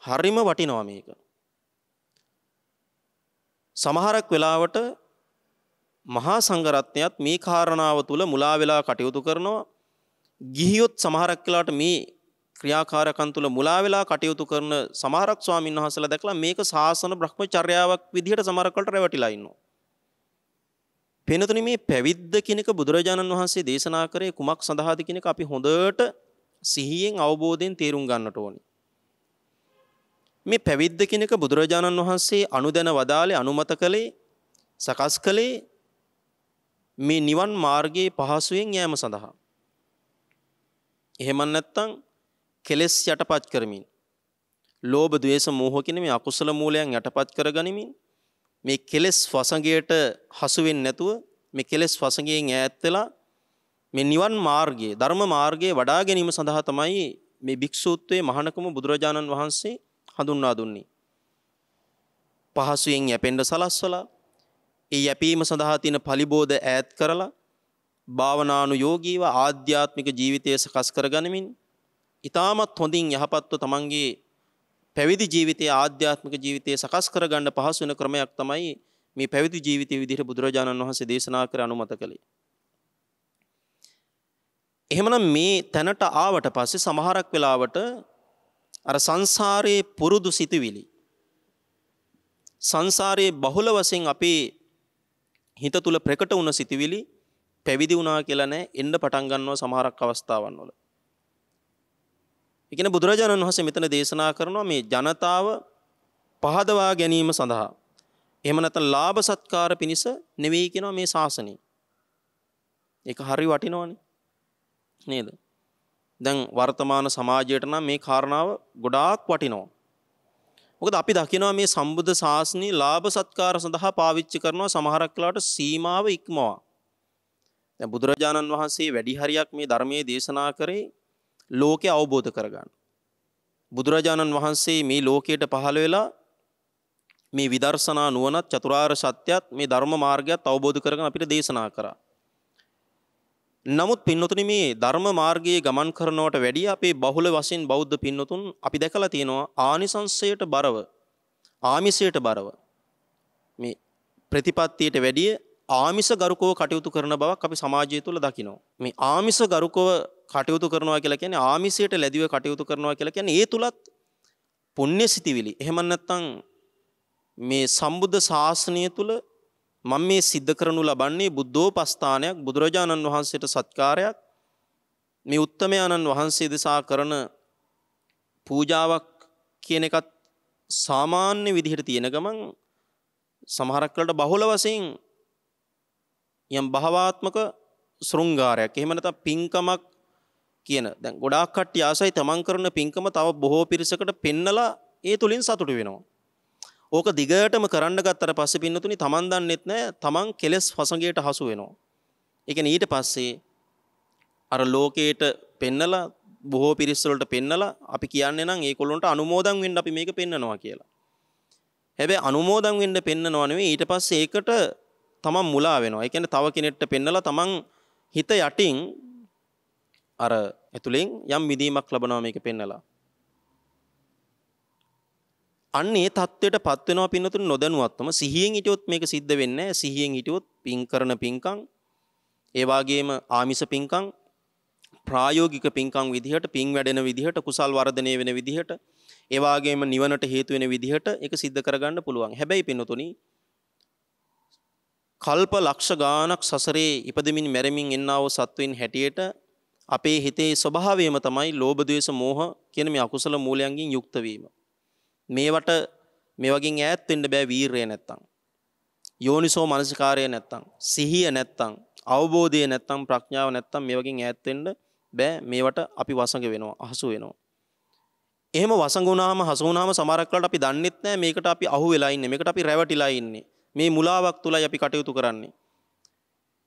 හරිම වටිනවා මේක. සමහරක් වෙලාවට මහා සංඝරත්නයත් මේ කාරණාව තුළ මුලා වෙලා කටයුතු කරනවා. ගිහියොත් සමහරක් වෙලාට මේ ක්‍රියාකාරකම් තුළ මුලා වෙලා කටයුතු කරන සමහරක් ස්වාමීන් වහන්සේලා දැකලා මේක සාසන භ්‍රමචර්යාවක් විදිහට සමහරක් වලට රැවටිලා ඉන්නවා. පෙනතුනි මේ පැවිද්ද කියන එක බුදුරජාණන් වහන්සේ දේශනා කරේ කුමක් සඳහාද කියන එක අපි හොඳට සිහියෙන් අවබෝධයෙන් තේරුම් ගන්නට ඕනේ. මේ පැවිද්ද කියන එක බුදුරජාණන් වහන්සේ අනුදැන වදාලේ අනුමත කළේ සකස් කළේ මේ නිවන් මාර්ගයේ පහසුවෙන් යෑම සඳහා. එහෙම නැත්නම් කෙලෙස් යටපත් කරමින් ලෝභ ද්වේෂ මෝහ කියන මේ අකුසල මූලයන් යටපත් කර ගනිමින් මේ කෙලෙස් වසඟයට හසු වෙන්නේ නැතුව මේ කෙලෙස් වසඟයෙන් ඈත් වෙලා මේ නිවන් මාර්ගයේ ධර්ම මාර්ගයේ වඩා ගැනීම සඳහා තමයි මේ භික්ෂූත්වයේ මහානකම බුදුරජාණන් වහන්සේ හඳුන්වා දුන්නේ. පහසුවෙන් යැපෙන්න සලස්වලා ඒ යැපීම සඳහා තියෙන පලිබෝධ ඈත් කරලා භාවනානු යෝගීව ආධ්‍යාත්මික ජීවිතය සකස් කරගනිමින් ඉතාමත් හොඳින් යහපත්ව තමන්ගේ පැවිදි ජීවිතය ආධ්‍යාත්මික ජීවිතය සකස් කරගන්න පහසු වෙන ක්‍රමයක් තමයි මේ පැවිදි ජීවිතය විදිහට බුදුරජාණන් වහන්සේ දේශනා කර අනුමත කළේ. එහෙමනම් මේ තැනට ආවට පස්සේ සමහරක් වෙලාවට අර සංසාරයේ පුරුදු සිතුවිලි සංසාරයේ බහුල වශයෙන් අපේ හිත තුල ප්‍රකට වුණ සිතිවිලි පැවිදි වුණා කියලා නෑ එන්න පටන් ගන්නවා සමහරක් අවස්ථාවන් වල. ඒ කියන්නේ බුදුරජාණන් වහන්සේ මෙතන දේශනා කරනවා මේ ජනතාව පහදවා ගැනීම සඳහා එහෙම නැත්නම් ලාභ සත්කාර පිණිස නෙවෙයි කියනවා මේ ශාසනය. ඒක හරි වටිනවනේ. නේද? දැන් වර්තමාන සමාජයට නම් මේ කාරණාව ගොඩාක් වටිනවා. මොකද අපි දකිනවා මේ සම්බුද්ධ ශාසනී ලාභ සත්කාර සඳහා පාවිච්චි කරනවා සමහරක්ලාට සීමාව ඉක්මවා. දැන් බුදුරජාණන් වහන්සේ වැඩි හරියක් මේ ධර්මයේ දේශනා කරේ ලෝකේ අවබෝධ කරගන්න. බුදුරජාණන් වහන්සේ මේ ලෝකයට පහළ වෙලා මේ විදර්ශනා නුවණත් චතුරාර්ය සත්‍යත් මේ ධර්ම මාර්ගයත් අවබෝධ කරගෙන අපිට දේශනා කරා. නමුත් පින්නතුනි මේ ධර්ම මාර්ගයේ ගමන් කරනවට වැඩිය අපේ බහුල වශයෙන් බෞද්ධ පින්නතුන් අපි දැකලා තියෙනවා ආනිසංසයට බරව ආමිසයට බරව මේ ප්‍රතිපත්තියට වැඩිය ආමිස ගරුකව කටයුතු කරන බවක් අපි සමාජය තුළ දකිනවා මේ ආමිස ගරුකව කටයුතු කරනවා කියලා කියන්නේ ආමිසයට ලැබිව කටයුතු කරනවා කියලා කියන්නේ ඒ තුලත් පුණ්‍ය සිතිවිලි එහෙම නැත්නම් මේ සම්බුද්ධ ශාසනය තුළ මම මේ සිද්ධ කරනු ලබන්නේ බුද්ධෝපස්ථානයක් බුදුරජාණන් වහන්සේට සත්කාරයක් මේ උත්තමයාණන් වහන්සේ දෙසා කරන පූජාවක් කියන එකත් සාමාන්‍ය විදිහට තියෙන ගමන් සමහරක් වලට බහුල වශයෙන් යම් භවාත්මක ශෘංගාරයක් එහෙම නැත්නම් පිංකමක් කියන දැන් ගොඩාක් කට්ටිය ආසයි තමන් කරන පිංකම තව බොහෝ පිරිසකට පෙන්නලා ඒ තුලින් සතුටු වෙනවා ඕක දිගටම කරන්න ගත්තර පස්සේ පින්නතුනි තමන් දන්නෙත් නෑ තමන් කෙලෙස් වසඟයට හසු වෙනවා. ඒ කියන්නේ ඊට පස්සේ අර ලෝකේට පෙන්නලා බොහෝ පිරිස් වලට පෙන්නලා අපි කියන්නේ නම් ඒගොල්ලන්ට අනුමෝදන් වෙන්න අපි මේක පෙන්නනවා කියලා. හැබැයි අනුමෝදන් වෙන්න පෙන්නනවා නෙවෙයි ඊට පස්සේ ඒකට තමන් මුලා වෙනවා. ඒ කියන්නේ තව කෙනෙක්ට පෙන්නලා තමන් හිත යටින් අර ඇතුලෙන් යම් මිදීමක් ලබනවා මේක පෙන්නලා. අන්න ඒ தത്വයට පත් වෙනවා පින්නතුන් නොදැනුවත්වම සිහියෙන් හිටියොත් මේක සිද්ධ වෙන්නේ නැහැ සිහියෙන් හිටියොත් පින් කරන පින්කම් ඒ වගේම ආමිෂ පින්කම් ප්‍රායෝගික පින්කම් විදිහට පින් වැඩෙන විදිහට කුසල් වර්ධනය වෙන විදිහට ඒ වගේම නිවනට හේතු වෙන විදිහට ඒක සිද්ධ කරගන්න පුළුවන්. හැබැයි පින්නතුනි කල්ප ලක්ෂ ගානක් සසරේ ඉපදෙමින් මැරෙමින් එන්නව සත්වෙන් හැටියට අපේ හිතේ ස්වභාවයම තමයි ලෝභ ද්වේෂ මෝහ කියන මේ අකුසල මූලයන්ගෙන් යුක්ත වීම. මේවට මේ වගේ ඈත් වෙන්න බෑ වීරය නැත්තම්. යෝනිසෝ මනසිකාරය නැත්තම්, සිහිය නැත්තම්, අවබෝධය නැත්තම්, ප්‍රඥාව නැත්තම් මේ වගේ ඈත් වෙන්න බෑ මේවට අපි වසඟ වෙනවා, අහසු වෙනවා. එහෙම වසඟ වුණාම හසු වුණාම සමහරක් වෙලාවට අපි දන්නෙත් නෑ මේකට අපි අහු වෙලා ඉන්නේ, මේකට අපි රැවටිලා ඉන්නේ. මේ මුලාවක් තුලයි අපි කටයුතු කරන්නේ.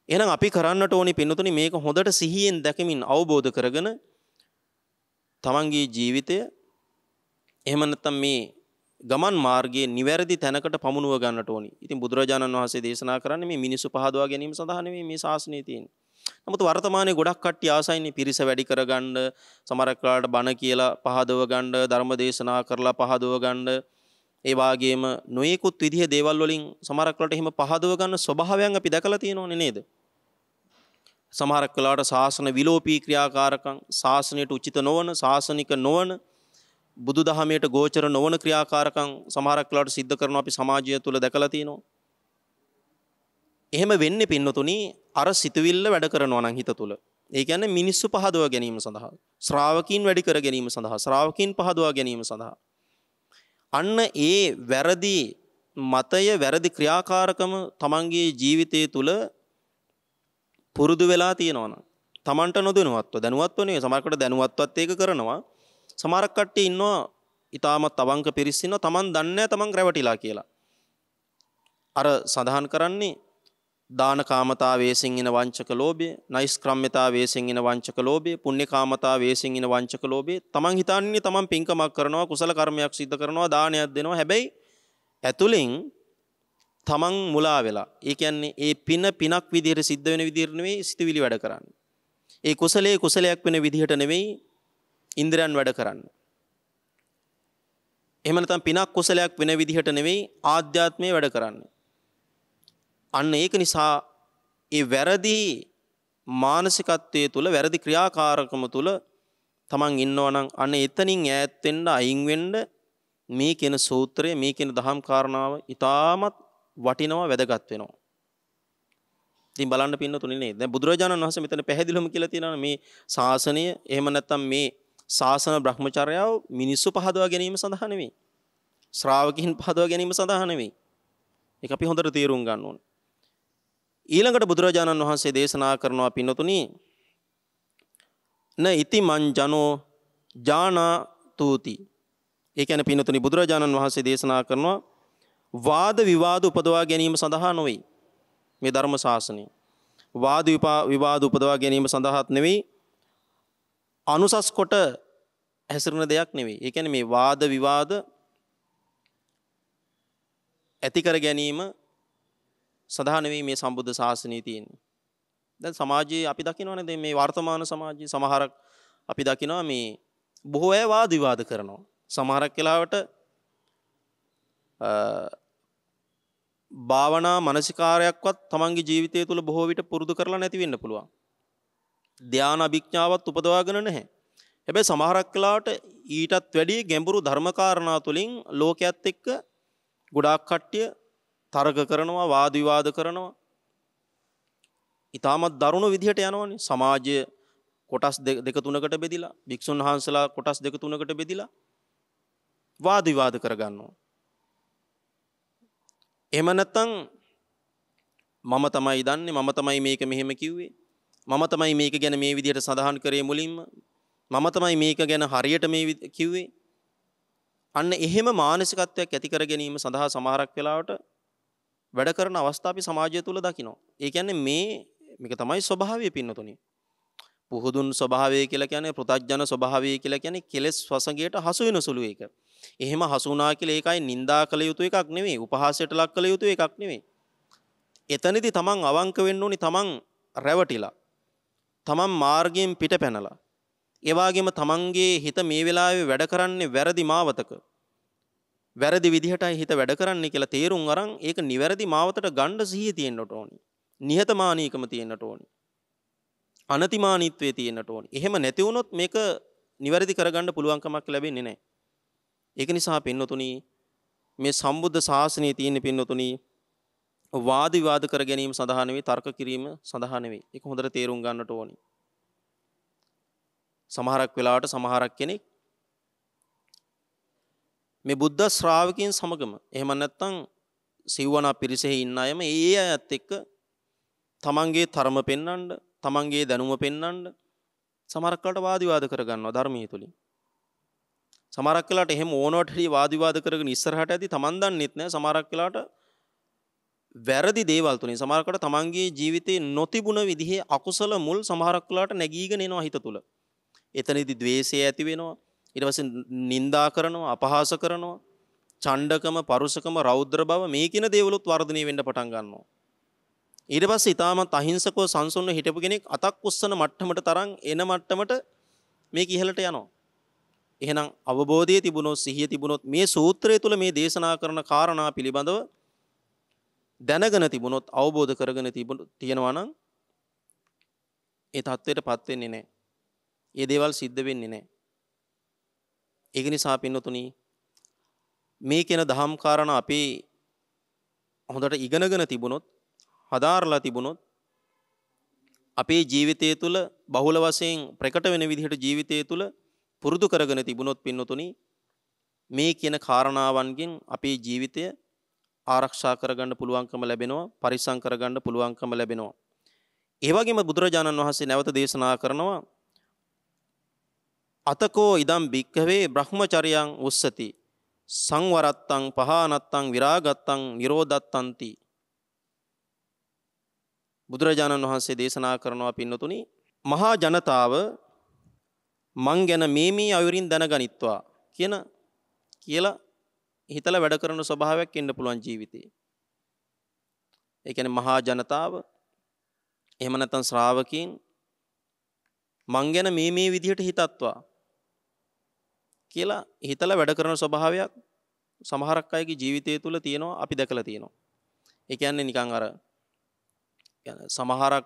එහෙනම් අපි කරන්නට ඕනි පින්නතුනි මේක හොඳට සිහියෙන් දැකමින් අවබෝධ කරගෙන තමන්ගේ ජීවිතය එහෙම නැත්නම් මේ ගමන් මාර්ගයේ නිවැරදි තැනකට පමුණුව ගන්නට ඕනි. ඉතින් බුදුරජාණන් වහන්සේ දේශනා කරන්නේ මේ මිනිස්සු පහදවා ගැනීම සඳහා නෙමෙයි මේ ශාසනය තියෙන්නේ. නමුත් වර්තමානයේ ගොඩක් කට්ටිය ආසයිනේ පිරිස වැඩි කරගන්න, සමහරක් වෙලාවට බණ කියලා පහදව ගන්න, ධර්ම දේශනා කරලා පහදව ගන්න. ඒ වාගේම නොයෙකුත් විදිහ දේවල් වලින් සමහරක් වෙලාවට එහෙම පහදව ගන්න ස්වභාවයන් අපි දැකලා තියෙනෝනේ නේද? සමහරක් වෙලාවට ශාසන විලෝපී ක්‍රියාකාරකම්, ශාසනයට උචිත නොවන, ශාසනික නොවන බුදු දහමයට ගෝචර නොවන ක්‍රියාකාරකම් සමහරක් වෙලාවට සිද්ධ කරනවා අපි සමාජය තුල දැකලා තියෙනවා. එහෙම වෙන්නේ පින්නතුණි අර සිතුවිල්ල වැඩ කරනවා නම් හිත තුල. ඒ කියන්නේ මිනිස්සු පහදව ගැනීම සඳහා, ශ්‍රාවකීන් වැඩි කර ගැනීම සඳහා, ශ්‍රාවකීන් පහදවා ගැනීම සඳහා. අන්න ඒ වැරදි මතය වැරදි ක්‍රියාකාරකම තමන්ගේ ජීවිතය තුළ පුරුදු වෙලා තියෙනවන තමන්ට නොදනුවත්ව දැනුවත්ව නේ සමහරකට දැනුවත්වත් ඒක කරනවා සමහරක් කට්ටිය ඉන්නවා ඉතාමත් අවංක පිරිස් ඉන්නවා Taman දන්නේ Taman රැවටිලා කියලා. අර සඳහන් කරන්නේ දාන කාමතා වේසින් එන වංචක ලෝභය, නෛෂ්ක්‍රම්‍යතා වේසින් එන වංචක ලෝභය, පුණ්‍ය කාමතා වේසින් එන වංචක ලෝභය. Taman හිතන්නේ Taman පින්කමක් කරනවා, කුසල කර්මයක් සිද්ධ කරනවා, දානයක් දෙනවා. හැබැයි ඇතුලින් තමන් මුලා වෙලා ඒ කියන්නේ ඒ පින පිනක් විදිහට සිද්ධ වෙන විදිහට නෙවෙයි සිතුවිලි වැඩ කරන්නේ. ඒ කුසලයේ කුසලයක් වෙන විදිහට නෙවෙයි ඉන්ද්‍රයන් වැඩ කරන්න. එහෙම නැත්නම් පිනක් කුසලයක් වෙන විදිහට නෙවෙයි ආධ්‍යාත්මයේ වැඩ කරන්න. අන්න ඒක නිසා ඒ වැරදි මානසිකත්වයේ තුල වැරදි ක්‍රියාකාරකම තුල තමන් ඉන්නවනම් අන්න එතනින් ඈත් වෙන්න අයින් වෙන්න මේ කියන සූත්‍රය මේ කියන දහම් කාරණාව ඊටමත් වටිනවා වැදගත් වෙනවා. ඉතින් බලන්න පින්න තුනේ නේද? දැන් බුදුරජාණන් වහන්සේ මෙතන පැහැදිලිවම කියලා තියෙනවා මේ ශාසනය එහෙම නැත්නම් මේ ශාසන බ්‍රහ්මචර්යාව මිනිස්සු පහදවා ගැනීම සඳහා නෙවෙයි. ශ්‍රාවකයන් පහදවා ගැනීම සඳහා නෙවෙයි. ඒක අපි හොඳට තේරුම් ගන්න ඕනේ. ඊළඟට බුදුරජාණන් වහන්සේ දේශනා කරනවා පින්නතුනි න ඉති මං ජනෝ ජානාතූති. ඒ කියන්නේ පින්නතුනි බුදුරජාණන් වහන්සේ දේශනා කරනවා වාද විවාද උපදවා ගැනීම සඳහා නොවේ. මේ ධර්ම ශාසනය. වාද විවාද උපදවා ගැනීම සඳහාත් නෙවෙයි අනුසස් කොට හැසිරණ දෙයක් නෙවෙයි. ඒ කියන්නේ මේ වාද විවාද ඇති කර ගැනීම සඳහා නෙවෙයි මේ සම්බුද්ධ ශාසනය තියෙන්නේ. දැන් සමාජයේ අපි දකිනවනේ දැන් මේ වර්තමාන සමාජයේ සමහරක් අපි දකිනවා මේ බොහෝ අය වාද විවාද කරනවා. සමහරක් වෙලාවට භාවනා මානසිකාරයක්වත් තමන්ගේ ජීවිතය තුළ බොහෝ විට පුරුදු කරලා නැති වෙන්න පුළුවන්. ධ්‍යාන අභිඥාවත් උපදවාගෙන නැහැ. හැබැයි සමහරක් වෙලාවට ඊටත් වැඩිය ගැඹුරු ධර්මකාරණා තුලින් ලෝකයේත් එක්ක ගොඩාක් කට්ටිය තර්ක කරනවා වාද විවාද කරනවා. ඊටමත් දරුණු විදිහට යනවනේ සමාජය කොටස් දෙක තුනකට බෙදිලා භික්ෂුන් වහන්සලා කොටස් දෙක තුනකට බෙදිලා වාද විවාද කරගන්නවා. එහෙම නැත්නම් මම තමයි දන්නේ මම තමයි මේක මෙහෙම කිව්වේ මම තමයි මේක ගැන මේ විදිහට සඳහන් කරේ මුලින්ම මම තමයි මේක ගැන හරියට මේ කිව්වේ අන්න එහෙම මානසිකත්වයක් ඇති කර ගැනීම සඳහා සමහරක් වෙලාවට වැඩ කරන අවස්ථා අපි සමාජය තුල දකිනවා. ඒ කියන්නේ මේ මේක තමයි ස්වභාවය පින්නතුනි. පුහුදුන් ස්වභාවය කියලා කියන්නේ පෘතජන ස්වභාවය කියලා කියන්නේ කෙලෙස් වසඟයට හසු වෙන සුළු එක. එහෙම හසු වුණා කියලා ඒකයි නිඳා කළ යුතු එකක් නෙමෙයි. උපහාසයට ලක් කළ යුතු එකක් නෙමෙයි. එතනදී තමන් අවංක වෙන්න ඕනි තමන් රැවටිලා. තමන් මාර්ගයෙන් පිට පැනලා. ඒවාගේම තමන්ගේ හිත මේ වෙලාවේ වැඩ කරන්නේ වැරදි මාවතක. වැරදි විදිහටයි හිත වැඩ කරන්නේ කියලා තේරුම් අරන් ඒක නිවැරදි මාවතට ගණ්ඩ සිහිය තියෙන්න්නට ඕනි. නිහතමානීකම තියෙන්න්නට ඕනි. අනතිමානීත්වය තියෙන්න්නට ඕනි. එහෙම නැතිවුණොත් මේක නිවැරදි කරගන්න පුළුවන්කමක් ලැබෙන්නේ නැහැ. ඒක නිසා පින්නතුනි මේ සම්බුද්ධ ශාසනයේ තියෙන පින්නතුනි වාද විවාද කර ගැනීම සඳහා නෙවෙයි තර්ක කිරීම සඳහා නෙවෙයි. ඒක හොඳට තේරුම් ගන්නට ඕනි. සමහරක් වෙලාවට සමහරක් කෙනෙක් මේ බුද්ධ ශ්‍රාවකයන් සමගම එහෙම නැත්නම් සිව්වනා පිරිසෙහි ඉන්න අයම ඒ අයත් එක්ක තමන්ගේ තරම පෙන්වන්න, තමන්ගේ දැනුම පෙන්වන්න සමහරක් වෙලාවට වාද විවාද කර ගන්නවා ධර්මයේ තුලින්. සමහරක් වෙලාවට එහෙම ඕනවට හරි වාද විවාද කරගෙන ඉස්සරහට ඇදී තමන් දන්නෙත් නැහැ සමහරක් වෙලාවට වැරදි දේවල් තුනේ සමහරකට තමන්ගේ ජීවිතේ නොතිබුණ විදිහේ අකුසල මුල් සමහරක් වෙලාට නැගීගෙන එනවා හිත තුල. එතනදි द्वේෂය ඇති වෙනවා. ඊට පස්සේ නිඳා කරනවා, අපහාස කරනවා. ඡණ්ඩකම, පරුසකම, රෞද්‍ර බව මේ කින දේවලුත් වර්ධනය වෙන්න පටන් ගන්නවා. ඊට පස්සේ ඊටමත් අහිංසකව සංසුන්ව හිටපු කෙනෙක් අතක් උස්සන මට්ටමට තරම් එන මට්ටමට මේක ඉහළට යනවා. එහෙනම් අවබෝධය තිබුණොත් සිහිය තිබුණොත් මේ සූත්‍රය තුල මේ දේශනා කරන කාරණා පිළිබඳව දැනගෙන තිබුණොත් අවබෝධ කරගෙන තිබුණු තියෙනවනම් ඒ තත්ත්වයට පත්වෙන්නේ නෑ. ඒ දේවල් සිද්ධ වෙන්නේ නෑ. ඒක නිසා පින්නතුනි මේ කියන දහම් කාරණා අපි හොඳට ඉගෙනගෙන තිබුණොත් හදාරලා තිබුණොත් අපේ ජීවිතය තුළ බහුල වශයෙන් ප්‍රකට වෙන විදිහට ජීවිතය තුළ පුරුදු කරගෙන තිබුණොත් පින්නතුනි මේ කියන කාරණාවන්ගෙන් අපේ ජීවිතය ආරක්ෂා කරගන්න පුළුවන්කම ලැබෙනවා පරිසම් කරගන්න පුළුවන්කම ලැබෙනවා. ඒ වගේම බුදුරජාණන් වහන්සේ නැවත දේශනා කරනවා අතකෝ ඉදම් භික්ඛවේ බ්‍රහ්මචර්යං උස්සති සංවරත්තං පහනත්තං විරාගත්තං නිරෝධත්තන්ති බුදුරජාණන් වහන්සේ දේශනා කරනවා පින්නතුනි මහා ජනතාව මං ගැන මේ මේ අයුරින් දැනගනිත්වා කියන කියලා හිතලා වැඩ කරන ස්වභාවයක් ඉන්න පුළුවන් ජීවිතේ. ඒ කියන්නේ මහා ජනතාව එහෙම නැත්නම් ශ්‍රාවකීන් මං ගැන මේ මේ විදිහට හිතත්වා කියලා හිතලා වැඩ කරන ස්වභාවයක් සමහරක් අයගේ ජීවිතය තුළ තියෙනවා අපි දැකලා තියෙනවා. ඒ කියන්නේ නිකන් අර සමහරක්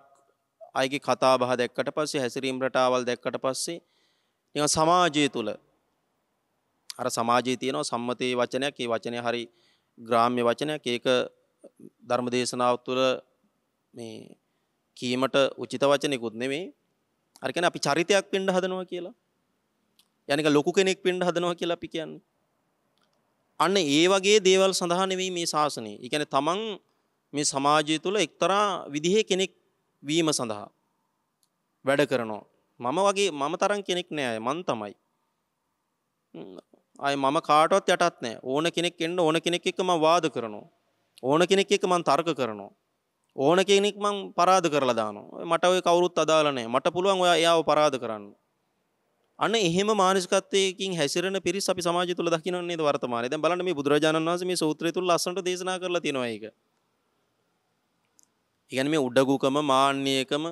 අයගේ කතා බහ දැක්කට පස්සේ හැසිරීම් රටාවල් දැක්කට පස්සේ නිකන් සමාජය තුළ අර සමාජයේ තියෙනවා සම්මතයේ වචනයක් ඒ වචනය හරි ග්‍රාම්‍ය වචනයක් ඒක ධර්ම දේශනාව තුළ මේ කීමට උචිත වචනයකුත් නෙමෙයි අර කියන්නේ අපි චරිතයක් වෙන්න හදනවා කියලා යනික ලොකු කෙනෙක් වෙන්න හදනවා කියලා අපි කියන්නේ අන්න ඒ වගේ දේවල් සඳහා නෙමෙයි මේ ශාසනය. ඒ කියන්නේ තමන් මේ සමාජය තුළ එක්තරා විදිහේ කෙනෙක් වීම සඳහා වැඩ කරනවා. මම වගේ මම තරම් කෙනෙක් නෑ මන් තමයි. අය මම කාටවත් යටත් නෑ ඕන කෙනෙක් එන්න ඕන කෙනෙක් එක්ක මම වාද කරනවා ඕන කෙනෙක් එක්ක මම තර්ක කරනවා ඕන කෙනෙක් මං පරාද කරලා දානවා මට ඔය කවුරුත් අදාළ නෑ මට පුළුවන් ඔයා එයාව පරාද කරන්න අන්න එහෙම මානසිකත්වයකින් හැසිරෙන පිරිස අපි සමාජය තුළ දකින්න නේද වර්තමානයේ දැන් බලන්න මේ බුදුරජාණන් වහන්සේ මේ සූත්‍රය තුල ලස්සනට දේශනා කරලා තියෙනවා ඒක ඉගැන මේ උඩගුකම මාන්‍යයකම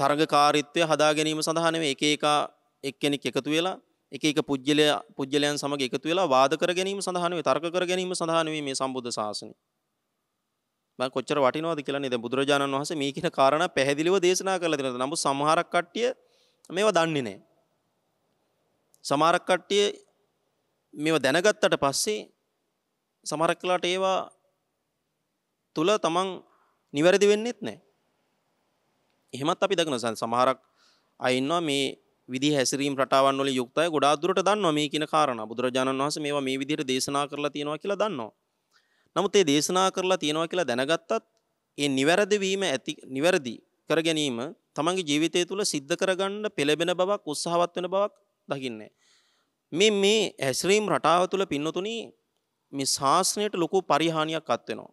තරගකාරිත්වය හදා ගැනීම සඳහන එක එක එක්කෙනෙක් එකතු වෙලා එක එක පුද්ගලය පුද්ගලයන් සමඟ එකතු වෙලා වාද කර ගැනීම සඳහනුවේ තර්ක කර ගැනීම සඳහනුවේ මේ සම්බුද්ධ ශාසනය. මම කොච්චර වටිනවද කියලා නේද බුදුරජාණන් වහන්සේ මේ කියන කාරණා පැහැදිලිව දේශනා කරලා දෙනවා. නමුත් සමහරක් කට්ටිය මේවා දන්නේ නැහැ. සමහරක් කට්ටිය මේවා දැනගත්තට පස්සේ සමහරක් කලට ඒවා තුල තමන් නිවැරදි වෙන්නෙත් නැහැ. එහෙමත් අපි දකිනවා සමහරක් අය ඉන්නවා මේ විදි හැසිරීම් රටාවන්වල යුක්තයි ගොඩාදුරට දන්නවා මේ කියන කාරණා බුදුරජාණන් වහන්සේ මේවා මේ විදිහට දේශනා කරලා තියෙනවා කියලා දන්නවා. නමුත් ඒ දේශනා කරලා තියෙනවා කියලා දැනගත්තත් ඒ නිවැරදි වීම ඇති නිවැරදි කර ගැනීම තමන්ගේ ජීවිතය තුළ සිද්ධ කරගන්න පෙළඹෙන බවක් උත්සාහවත් වෙන බවක් දකින්නේ. මේ මේ හැසිරීම් රටාව තුළ පින්නතුණි මේ ශාසනයට ලොකු පරිහානියක් අත් වෙනවා.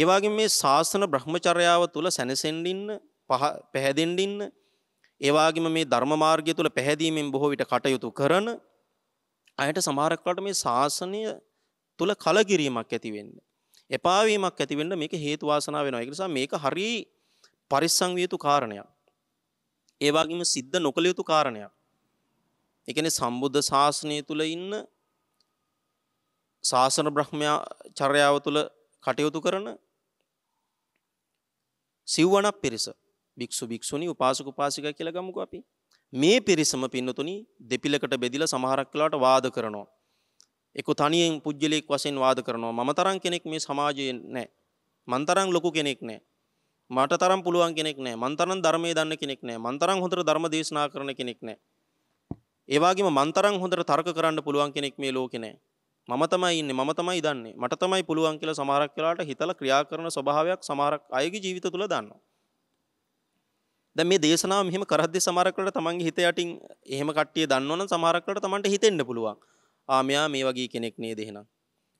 ඒ වගේම මේ ශාසන බ්‍රහ්මචර්යාව තුළ සැනසෙන්න ඉන්න පහ පැහැදෙන්න ඉන්න ඒ වගේම මේ ධර්ම මාර්ගය තුල පැහැදීමෙන් බොහෝ විට කටයුතු කරන අයට සමහරකට මේ ශාසනය තුල කලකිරීමක් ඇති වෙන්න. එපා වීමක් ඇති වෙන්න මේක හේතු වාසනා වෙනවා. ඒ නිසා මේක හරියි පරිස්සම් විය යුතු කාරණයක්. ඒ වගේම සිද්ධ නොකළ යුතු කාරණයක්. ඒ කියන්නේ සම්බුද්ධ ශාසනය තුල ඉන්න ශාසන බ්‍රහ්මයා චර්යාව තුල කටයුතු කරන සිව්වණක් පිරිස භික්ෂු භික්ෂුණී උපාසක උපාසිකා කියලා ගමුකෝ අපි. මේ පිරිසම පින්නතුනි දෙපිලකට බෙදිලා සමහරක් වෙලාවට වාද කරනවා. එක තනියෙන් පුජ්‍යලයක් වශයෙන් වාද කරනවා. මම තරම් කෙනෙක් මේ සමාජයේ නැහැ. මන් තරම් ලොකු කෙනෙක් නැහැ. මට තරම් පුළුවන් කෙනෙක් නෑ මන්තරම් ධර්මය දන්න කෙනෙක් නෑ මන්තරම් හොඳට ධර්ම දේශනා කරන කෙනෙක් නෑ. ඒවාගේම මන්තරම් හොඳට තර්ක කරන්න පුළුවන් කෙනෙක් මේ ලෝකෙ නෑ. මම තමයි ඉන්නේ මම තමයි දන්නේ මට තමයි පුළුවන් කියලා සමහරක් වෙලාවට හිතලා ක්‍රියා කරන ස්වභාවයක් සමහරක් අයගේ ජීවිත තුල දන්නවා. දැන් මේ දේශනාව මෙහෙම කරද්දී සමහරකට තමන්ගේ හිත යටින් එහෙම කට්ටිය දන්නවනම් සමහරකට තමන්ට හිතෙන්න පුළුවන්. ආ මෙයා මේ වගේ කෙනෙක් නේද එහෙනම්.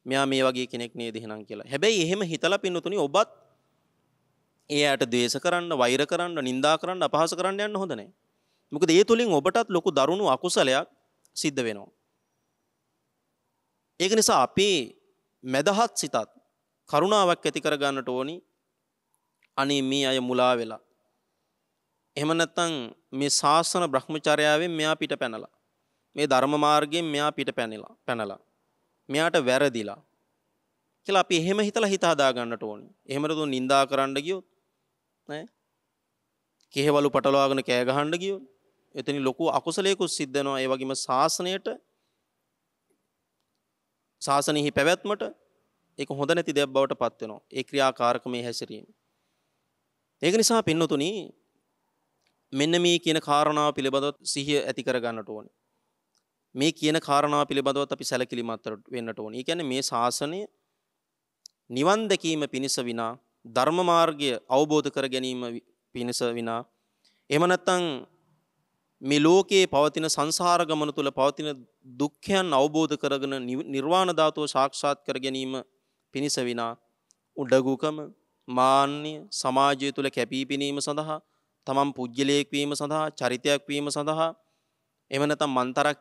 මෙයා මේ වගේ කෙනෙක් නේද එහෙනම් කියලා. හැබැයි එහෙම හිතලා පින්නතුනි ඔබත් එයාට ද්වේෂ කරන්න, වෛර කරන්න, නිඳා කරන්න, අපහාස කරන්න යන්න හොඳ නැහැ. මොකද ඒ තුලින් ඔබටත් ලොකු දරුණු අකුසලයක් සිද්ධ වෙනවා. ඒක නිසා අපේ මැදහත් සිතත් කරුණාවක් ඇති කරගන්නට ඕනි. අනේ මේ අය මුලා වෙලා එහෙම නැත්නම් මේ ශාසන Brahmacharyaවෙන් මෙයා පිට පැනලා. මේ ධර්ම මාර්ගයෙන් මෙයා පිට පැනලා. පැනලා. මෙයාට වැරදිලා. කියලා අපි එහෙම හිතලා හිත හදා ගන්නට ඕනේ. එහෙම නේද නින්දා කරන්න ගියොත් නේ? කෙහෙවලු පටලවාගෙන කෑ ගහන්න ගියොත් එතන ලොකු අකුසලයකුත් සිද්ධ වෙනවා. ඒ වගේම ශාසනයට ශාසනයෙහි පැවැත්මට ඒක හොඳ නැති දෙයක් බවට පත් වෙනවා. ඒ ක්‍රියාකාරකමේ හැසිරීම. ඒක නිසා පින්නතුණී මෙන්න මේ කියන කාරණාව පිළිබඳව සිහිය ඇති කරගන්නට ඕනේ. මේ කියන කාරණාව පිළිබඳවත් අපි සැලකිලිමත් වෙන්නට ඕනේ. ඒ කියන්නේ මේ ශාසනය නිවන් දැකීම පිණිස විනා ධර්ම මාර්ගය අවබෝධ කර ගැනීම පිණිස විනා එහෙම නැත්නම් මේ ලෝකයේ පවතින සංසාර ගමන තුල පවතින දුක්ඛයන් අවබෝධ කරගෙන නිර්වාණ ධාතුව සාක්ෂාත් කර ගැනීම පිණිස විනා උඩගුකම මාන්න්‍ය සමාජය තුල කැපී පෙනීම සඳහා තමන් පුද්ගලයෙක් වීම සඳහා චරිතයක් වීම සඳහා එහෙම නැත්නම් මන්තරක්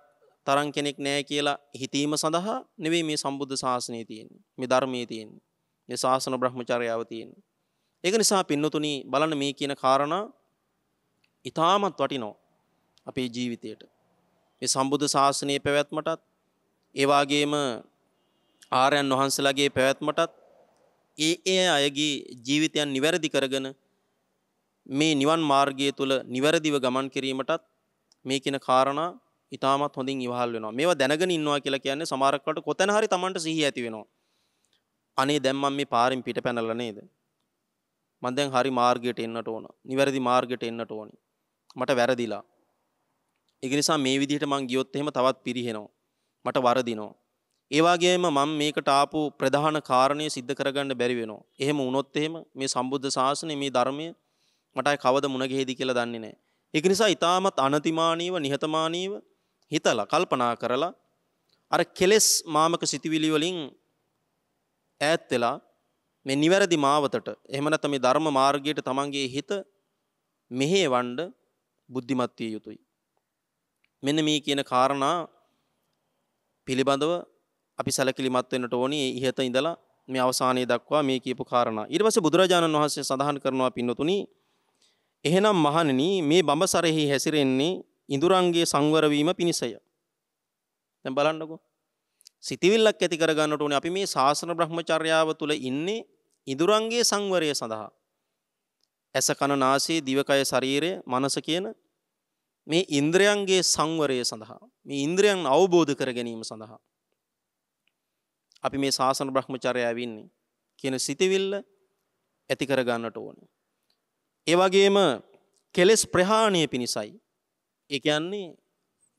තරම් කෙනෙක් නෑ කියලා හිතීම සඳහා නෙවෙයි මේ සම්බුද්ධ ශාසනය තියෙන්නේ. මේ ධර්මයේ තියෙන්නේ. මේ ශාසන බ්‍රහ්මචර්යාව තියෙන්නේ. ඒක නිසා පින්නතුණි බලන්න මේ කියන කාරණා ඊටමත් වටිනවා අපේ ජීවිතයට. මේ සම්බුද්ධ ශාසනයේ පැවැත්මටත් ඒ වගේම ආර්යයන් වහන්සේලාගේ පැවැත්මටත් ඒ ඒ අයගේ ජීවිතයන් නිවැරදි කරගෙන මේ නිවන් මාර්ගය තුළ නිවැරදිව ගමන් කිරීමටත් මේ කියන කාරණා ඉතාමත් හොඳින් ඉවහල් වෙනවා. මේවා දැනගෙන ඉන්නවා කියලා කියන්නේ සමහරක් වලට කොතන හරි Tamanට සිහිය ඇති වෙනවා. අනේ දැන් මම මේ පාරෙන් පිට පැනලා නේද? මම දැන් හරි මාර්ගයට එන්නට ඕන. නිවැරදි මාර්ගයට එන්නට ඕනි. මට වැරදිලා. ඒක නිසා මේ විදිහට මං ගියොත් එහෙම තවත් පිරිහෙනවා. මට වරදිනවා. ඒ වගේම මම මේකට ආපු ප්‍රධාන කාරණය සිද්ධ කරගන්න බැරි වෙනවා. එහෙම වුණොත් එහෙම මේ සම්බුද්ධ ශාසනය මේ ධර්මයේ මටයි කවද මුණගෙහිදි කියලා දන්නේ නෑ. එක නිසා ඉතාමත් අනතිමානීව නිහතමානීව හිතලා කල්පනා කරලා අර කෙලෙස් මාමක සිතිවිලි වලින් ඈත් වෙලා මේ නිවැරදි මාවතට එහෙම නැත්නම් මේ ධර්ම මාර්ගයට තමන්ගේ හිත මෙහෙවඬ බුද්ධිමත් විය යුතුයි. මෙන්න මේ කියන කාරණා පිළිබඳව අපි සැලකිලිමත් වෙන්නට ඕනි ඉහත ඉඳලා මේ අවසානයේ දක්වා මේ කියපු කාරණා. ඊට පස්සේ බුදුරජාණන් වහන්සේ සඳහන් කරනවා පින්නතුණී එහෙනම් මහණෙනි මේ බඹසරෙහි හැසිරෙන්නේ ඉඳුරන්ගේ සංවර වීම පිණිසය. දැන් බලන්නකෝ. සිතවිල්ලක් ඇති කරගන්නට ඕනේ අපි මේ ශාසන බ්‍රහ්මචර්යාව තුල ඉන්නේ ඉඳුරන්ගේ සංවරය සඳහා. ඇස කන නාසය දිවකය ශරීරය මනස කියන මේ ඉන්ද්‍රයන්ගේ සංවරය සඳහා මේ ඉන්ද්‍රයන් අවබෝධ කර ගැනීම සඳහා අපි මේ ශාසන බ්‍රහ්මචර්යාව ඉන්නේ කියන සිතවිල්ල ඇති කර ගන්නට ඕනේ. ඒවගේම කෙලෙස් ප්‍රහාණය පිණිසයි. එකයන්නේ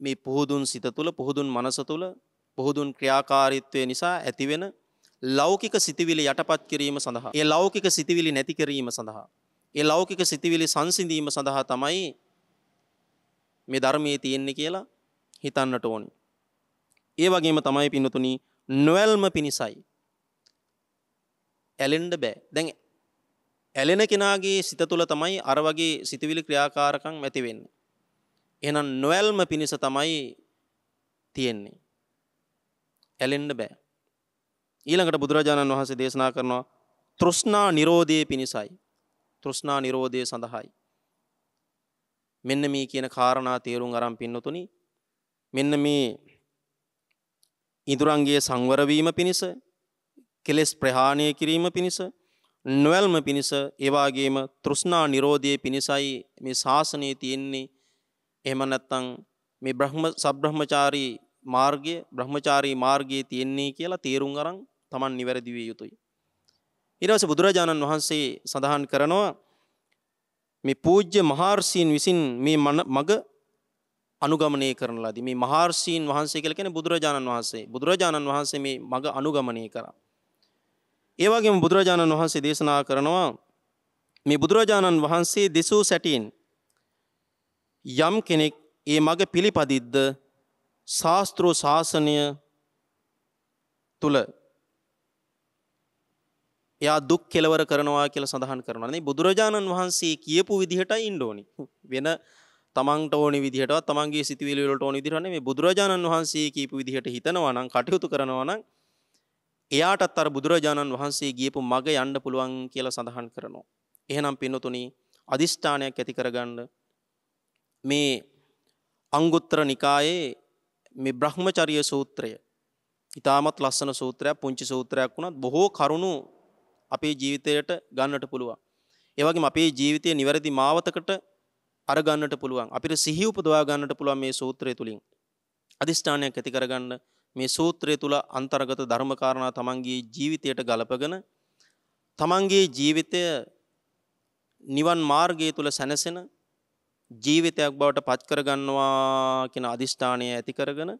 මේ පුහුදුන් සිත තුළ පුහුදුන් මනස තුළ පුහුදුන් ක්‍රියාකාරිත්වය නිසා ඇතිවෙන ලෞකික සිතිවිලි යටපත් කිරීම සඳහා. ඒ ලෞකික සිතිවිලි නැති කිරීම සඳහා. ඒ ලෞකික සිතිවිලි සංසිඳීම සඳහා තමයි මේ ධර්මයේ තියෙන්නේ කියලා හිතන්නට ඕනි. ඒ වගේම තමයි පින්නතුනි නොවැල්ම පිණිසයි. ඇලෙන්ඩ බෑ දැන් ඇලෙන කෙනාගේ සිත තුළ තමයි අර වගේ සිතවිලි ක්‍රියාකාරකම් ඇති වෙන්නේ. එහෙනම් නොඇල්ම පිණිස තමයි තියෙන්නේ. ඇලෙන්න බෑ. ඊළඟට බුදුරජාණන් වහන්සේ දේශනා කරනවා තෘෂ්ණා නිරෝධයේ පිණිසයි. තෘෂ්ණා නිරෝධය සඳහායි. මෙන්න මේ කියන කාරණා තේරුම් අරන් පින්නතුනි මෙන්න මේ ඉඳුරන්ගේ සංවර වීම පිණිස කෙලෙස් ප්‍රහාණය කිරීම පිණිස නොවැල්ම පිණිස ඒවාගේම තෘෂ්ණා නිරෝධය පිණිසයි මේ ශාසනය තියෙන්නේ එහෙම නැත්තං මේ බ්‍රහ්ම සබ්‍රහ්මචාරී මාර්ගය බ්‍රහ්මචාරී මාර්ගයේ තියෙන්නේ කියලා තේරුම් අරන් Taman නිවැරදි විය යුතුයි. ඊට බුදුරජාණන් වහන්සේ සඳහන් කරනවා මේ පූජ්‍ය මහර්ෂීන් විසින් මේ මග අනුගමනය කරන ලදී. මේ මහර්ෂීන් වහන්සේ කියලා කියන්නේ බුදුරජාණන් වහන්සේ. බුදුරජාණන් වහන්සේ මේ මග අනුගමනය කරා. ඒවගේම බුදුරජාණන් වහන්සේ දේශනා කරනවා මේ බුදුරජාණන් වහන්සේ දෙසූ සැටීන් යම් කෙනෙක් ඒ මග පිළිපදිද්ද ශාස්ත්‍රෝ ශාසනය තුළ එයා දුක් කෙලවර කරනවා කියලා සඳහන් කරනවා නේ බුදුරජාණන් වහන්සේ කියපු විදිහට ඉන්න ඕනි වෙන තමන්ට ඕනි විදිහට තමන්ගේ සිතුවිලි වලට ඕනි විදිහට නෙමෙයි බුදුරජාණන් වහන්සේ කියපු විදිහට හිතනවා නම් කටයුතු කරනවා නම් එයාටත් අර බුදුරජාණන් වහන්සේ ගියපු මග යන්න පුළුවන් කියලා සඳහන් කරනවා. එහෙනම් පින්නතුනි අදිෂ්ඨානයක් ඇති කරගන්න මේ අංගුත්තර නිකායේ මේ බ්‍රහ්මචර්ය සූත්‍රය ඉතාමත් ලස්සන සූත්‍රයක් පුංචි සූත්‍රයක් වුණත් බොහෝ කරුණු අපේ ජීවිතයට ගන්නට පුළුවන්. ඒ වගේම අපේ ජීවිතයේ නිවැරදි මාවතකට අරගන්නට පුළුවන්. අපිට සිහි උපදවා ගන්නට පුළුවන් මේ සූත්‍රය තුලින්. අදිෂ්ඨානයක් ඇති කරගන්න මේ සූත්‍රය තුල අන්තර්ගත ධර්මකාරණා තමන්ගේ ජීවිතයට ගලපගෙන තමන්ගේ ජීවිතය නිවන් මාර්ගය තුල සැනසෙන ජීවිතයක් බවට පත් කරගන්නවා කියන අදිෂ්ඨානය ඇති කරගෙන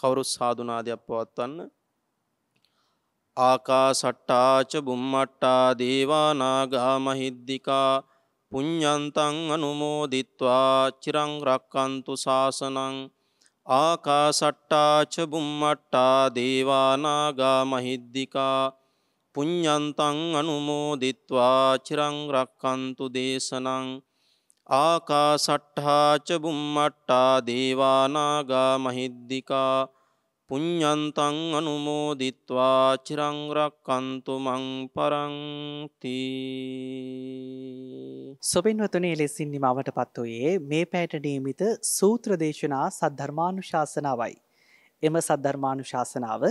කවුරු සාදුනාදයක් පවත්වන්න ආකාසට්ටාච බුම්මට්ටා දේවානාගා මහිද්దికා පුඤ්ඤන්තං අනුමෝදිත්වා චිරං රක්칸තු සාසනං ආකාසට්ටාච බුම්මට්ටා දේවානාගා මහිද්దికා පුඤ්ඤන්තං අනුමෝදිත්වා චිරං රක්칸තු දේශනං ආකාසට්ඨාච බුම්මට්ටා දේවානාගා මහිද්దికා පුඤ්ඤන්තං අනුමෝදිත්වා චිරං රක්칸තු මං පරන්ති සොබෙන්වතුනේ ලෙසින් නිමාවට පත්වයේ මේ පැයට නියමිත සූත්‍රදේශනා සද්ධර්මානුශාසනාවයි. එම සද්ධර්මානුශාසනාව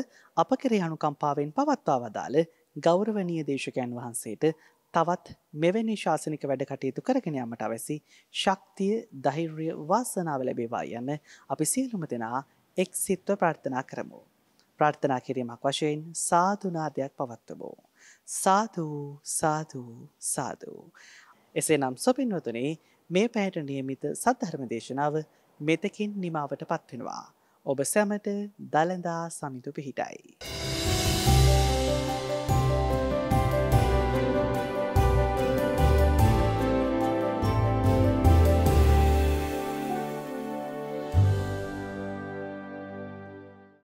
අප කෙරේ අනුකම්පාවෙන් පවත්වා වදාළ ගෞරවනීය දේශකයන් වහන්සේට තවත් මෙවැනි ශාසනික වැඩ කටයුතු කරගෙන යාමට අවැසි ශක්තිය ධෛර්ය වාසනාව ලැබේවා යන්න අපි සියලුම දෙනා එක් සිත්ව ප්‍රාර්ථනා කරමු. ප්‍රාර්ථනා කිරීමක් වශයෙන් සාධනාදයක් පවත්වබෝ. සාධූ සාධූ සාධූ. එසේ නම් සොපින්වතුනේ මේ පැයට නියමිත සත්ධර්ම දේශනාව මෙතකින් නිමාවට පත්වෙනවා. ඔබ සැමට දළදා සමිතු පිහිටයි.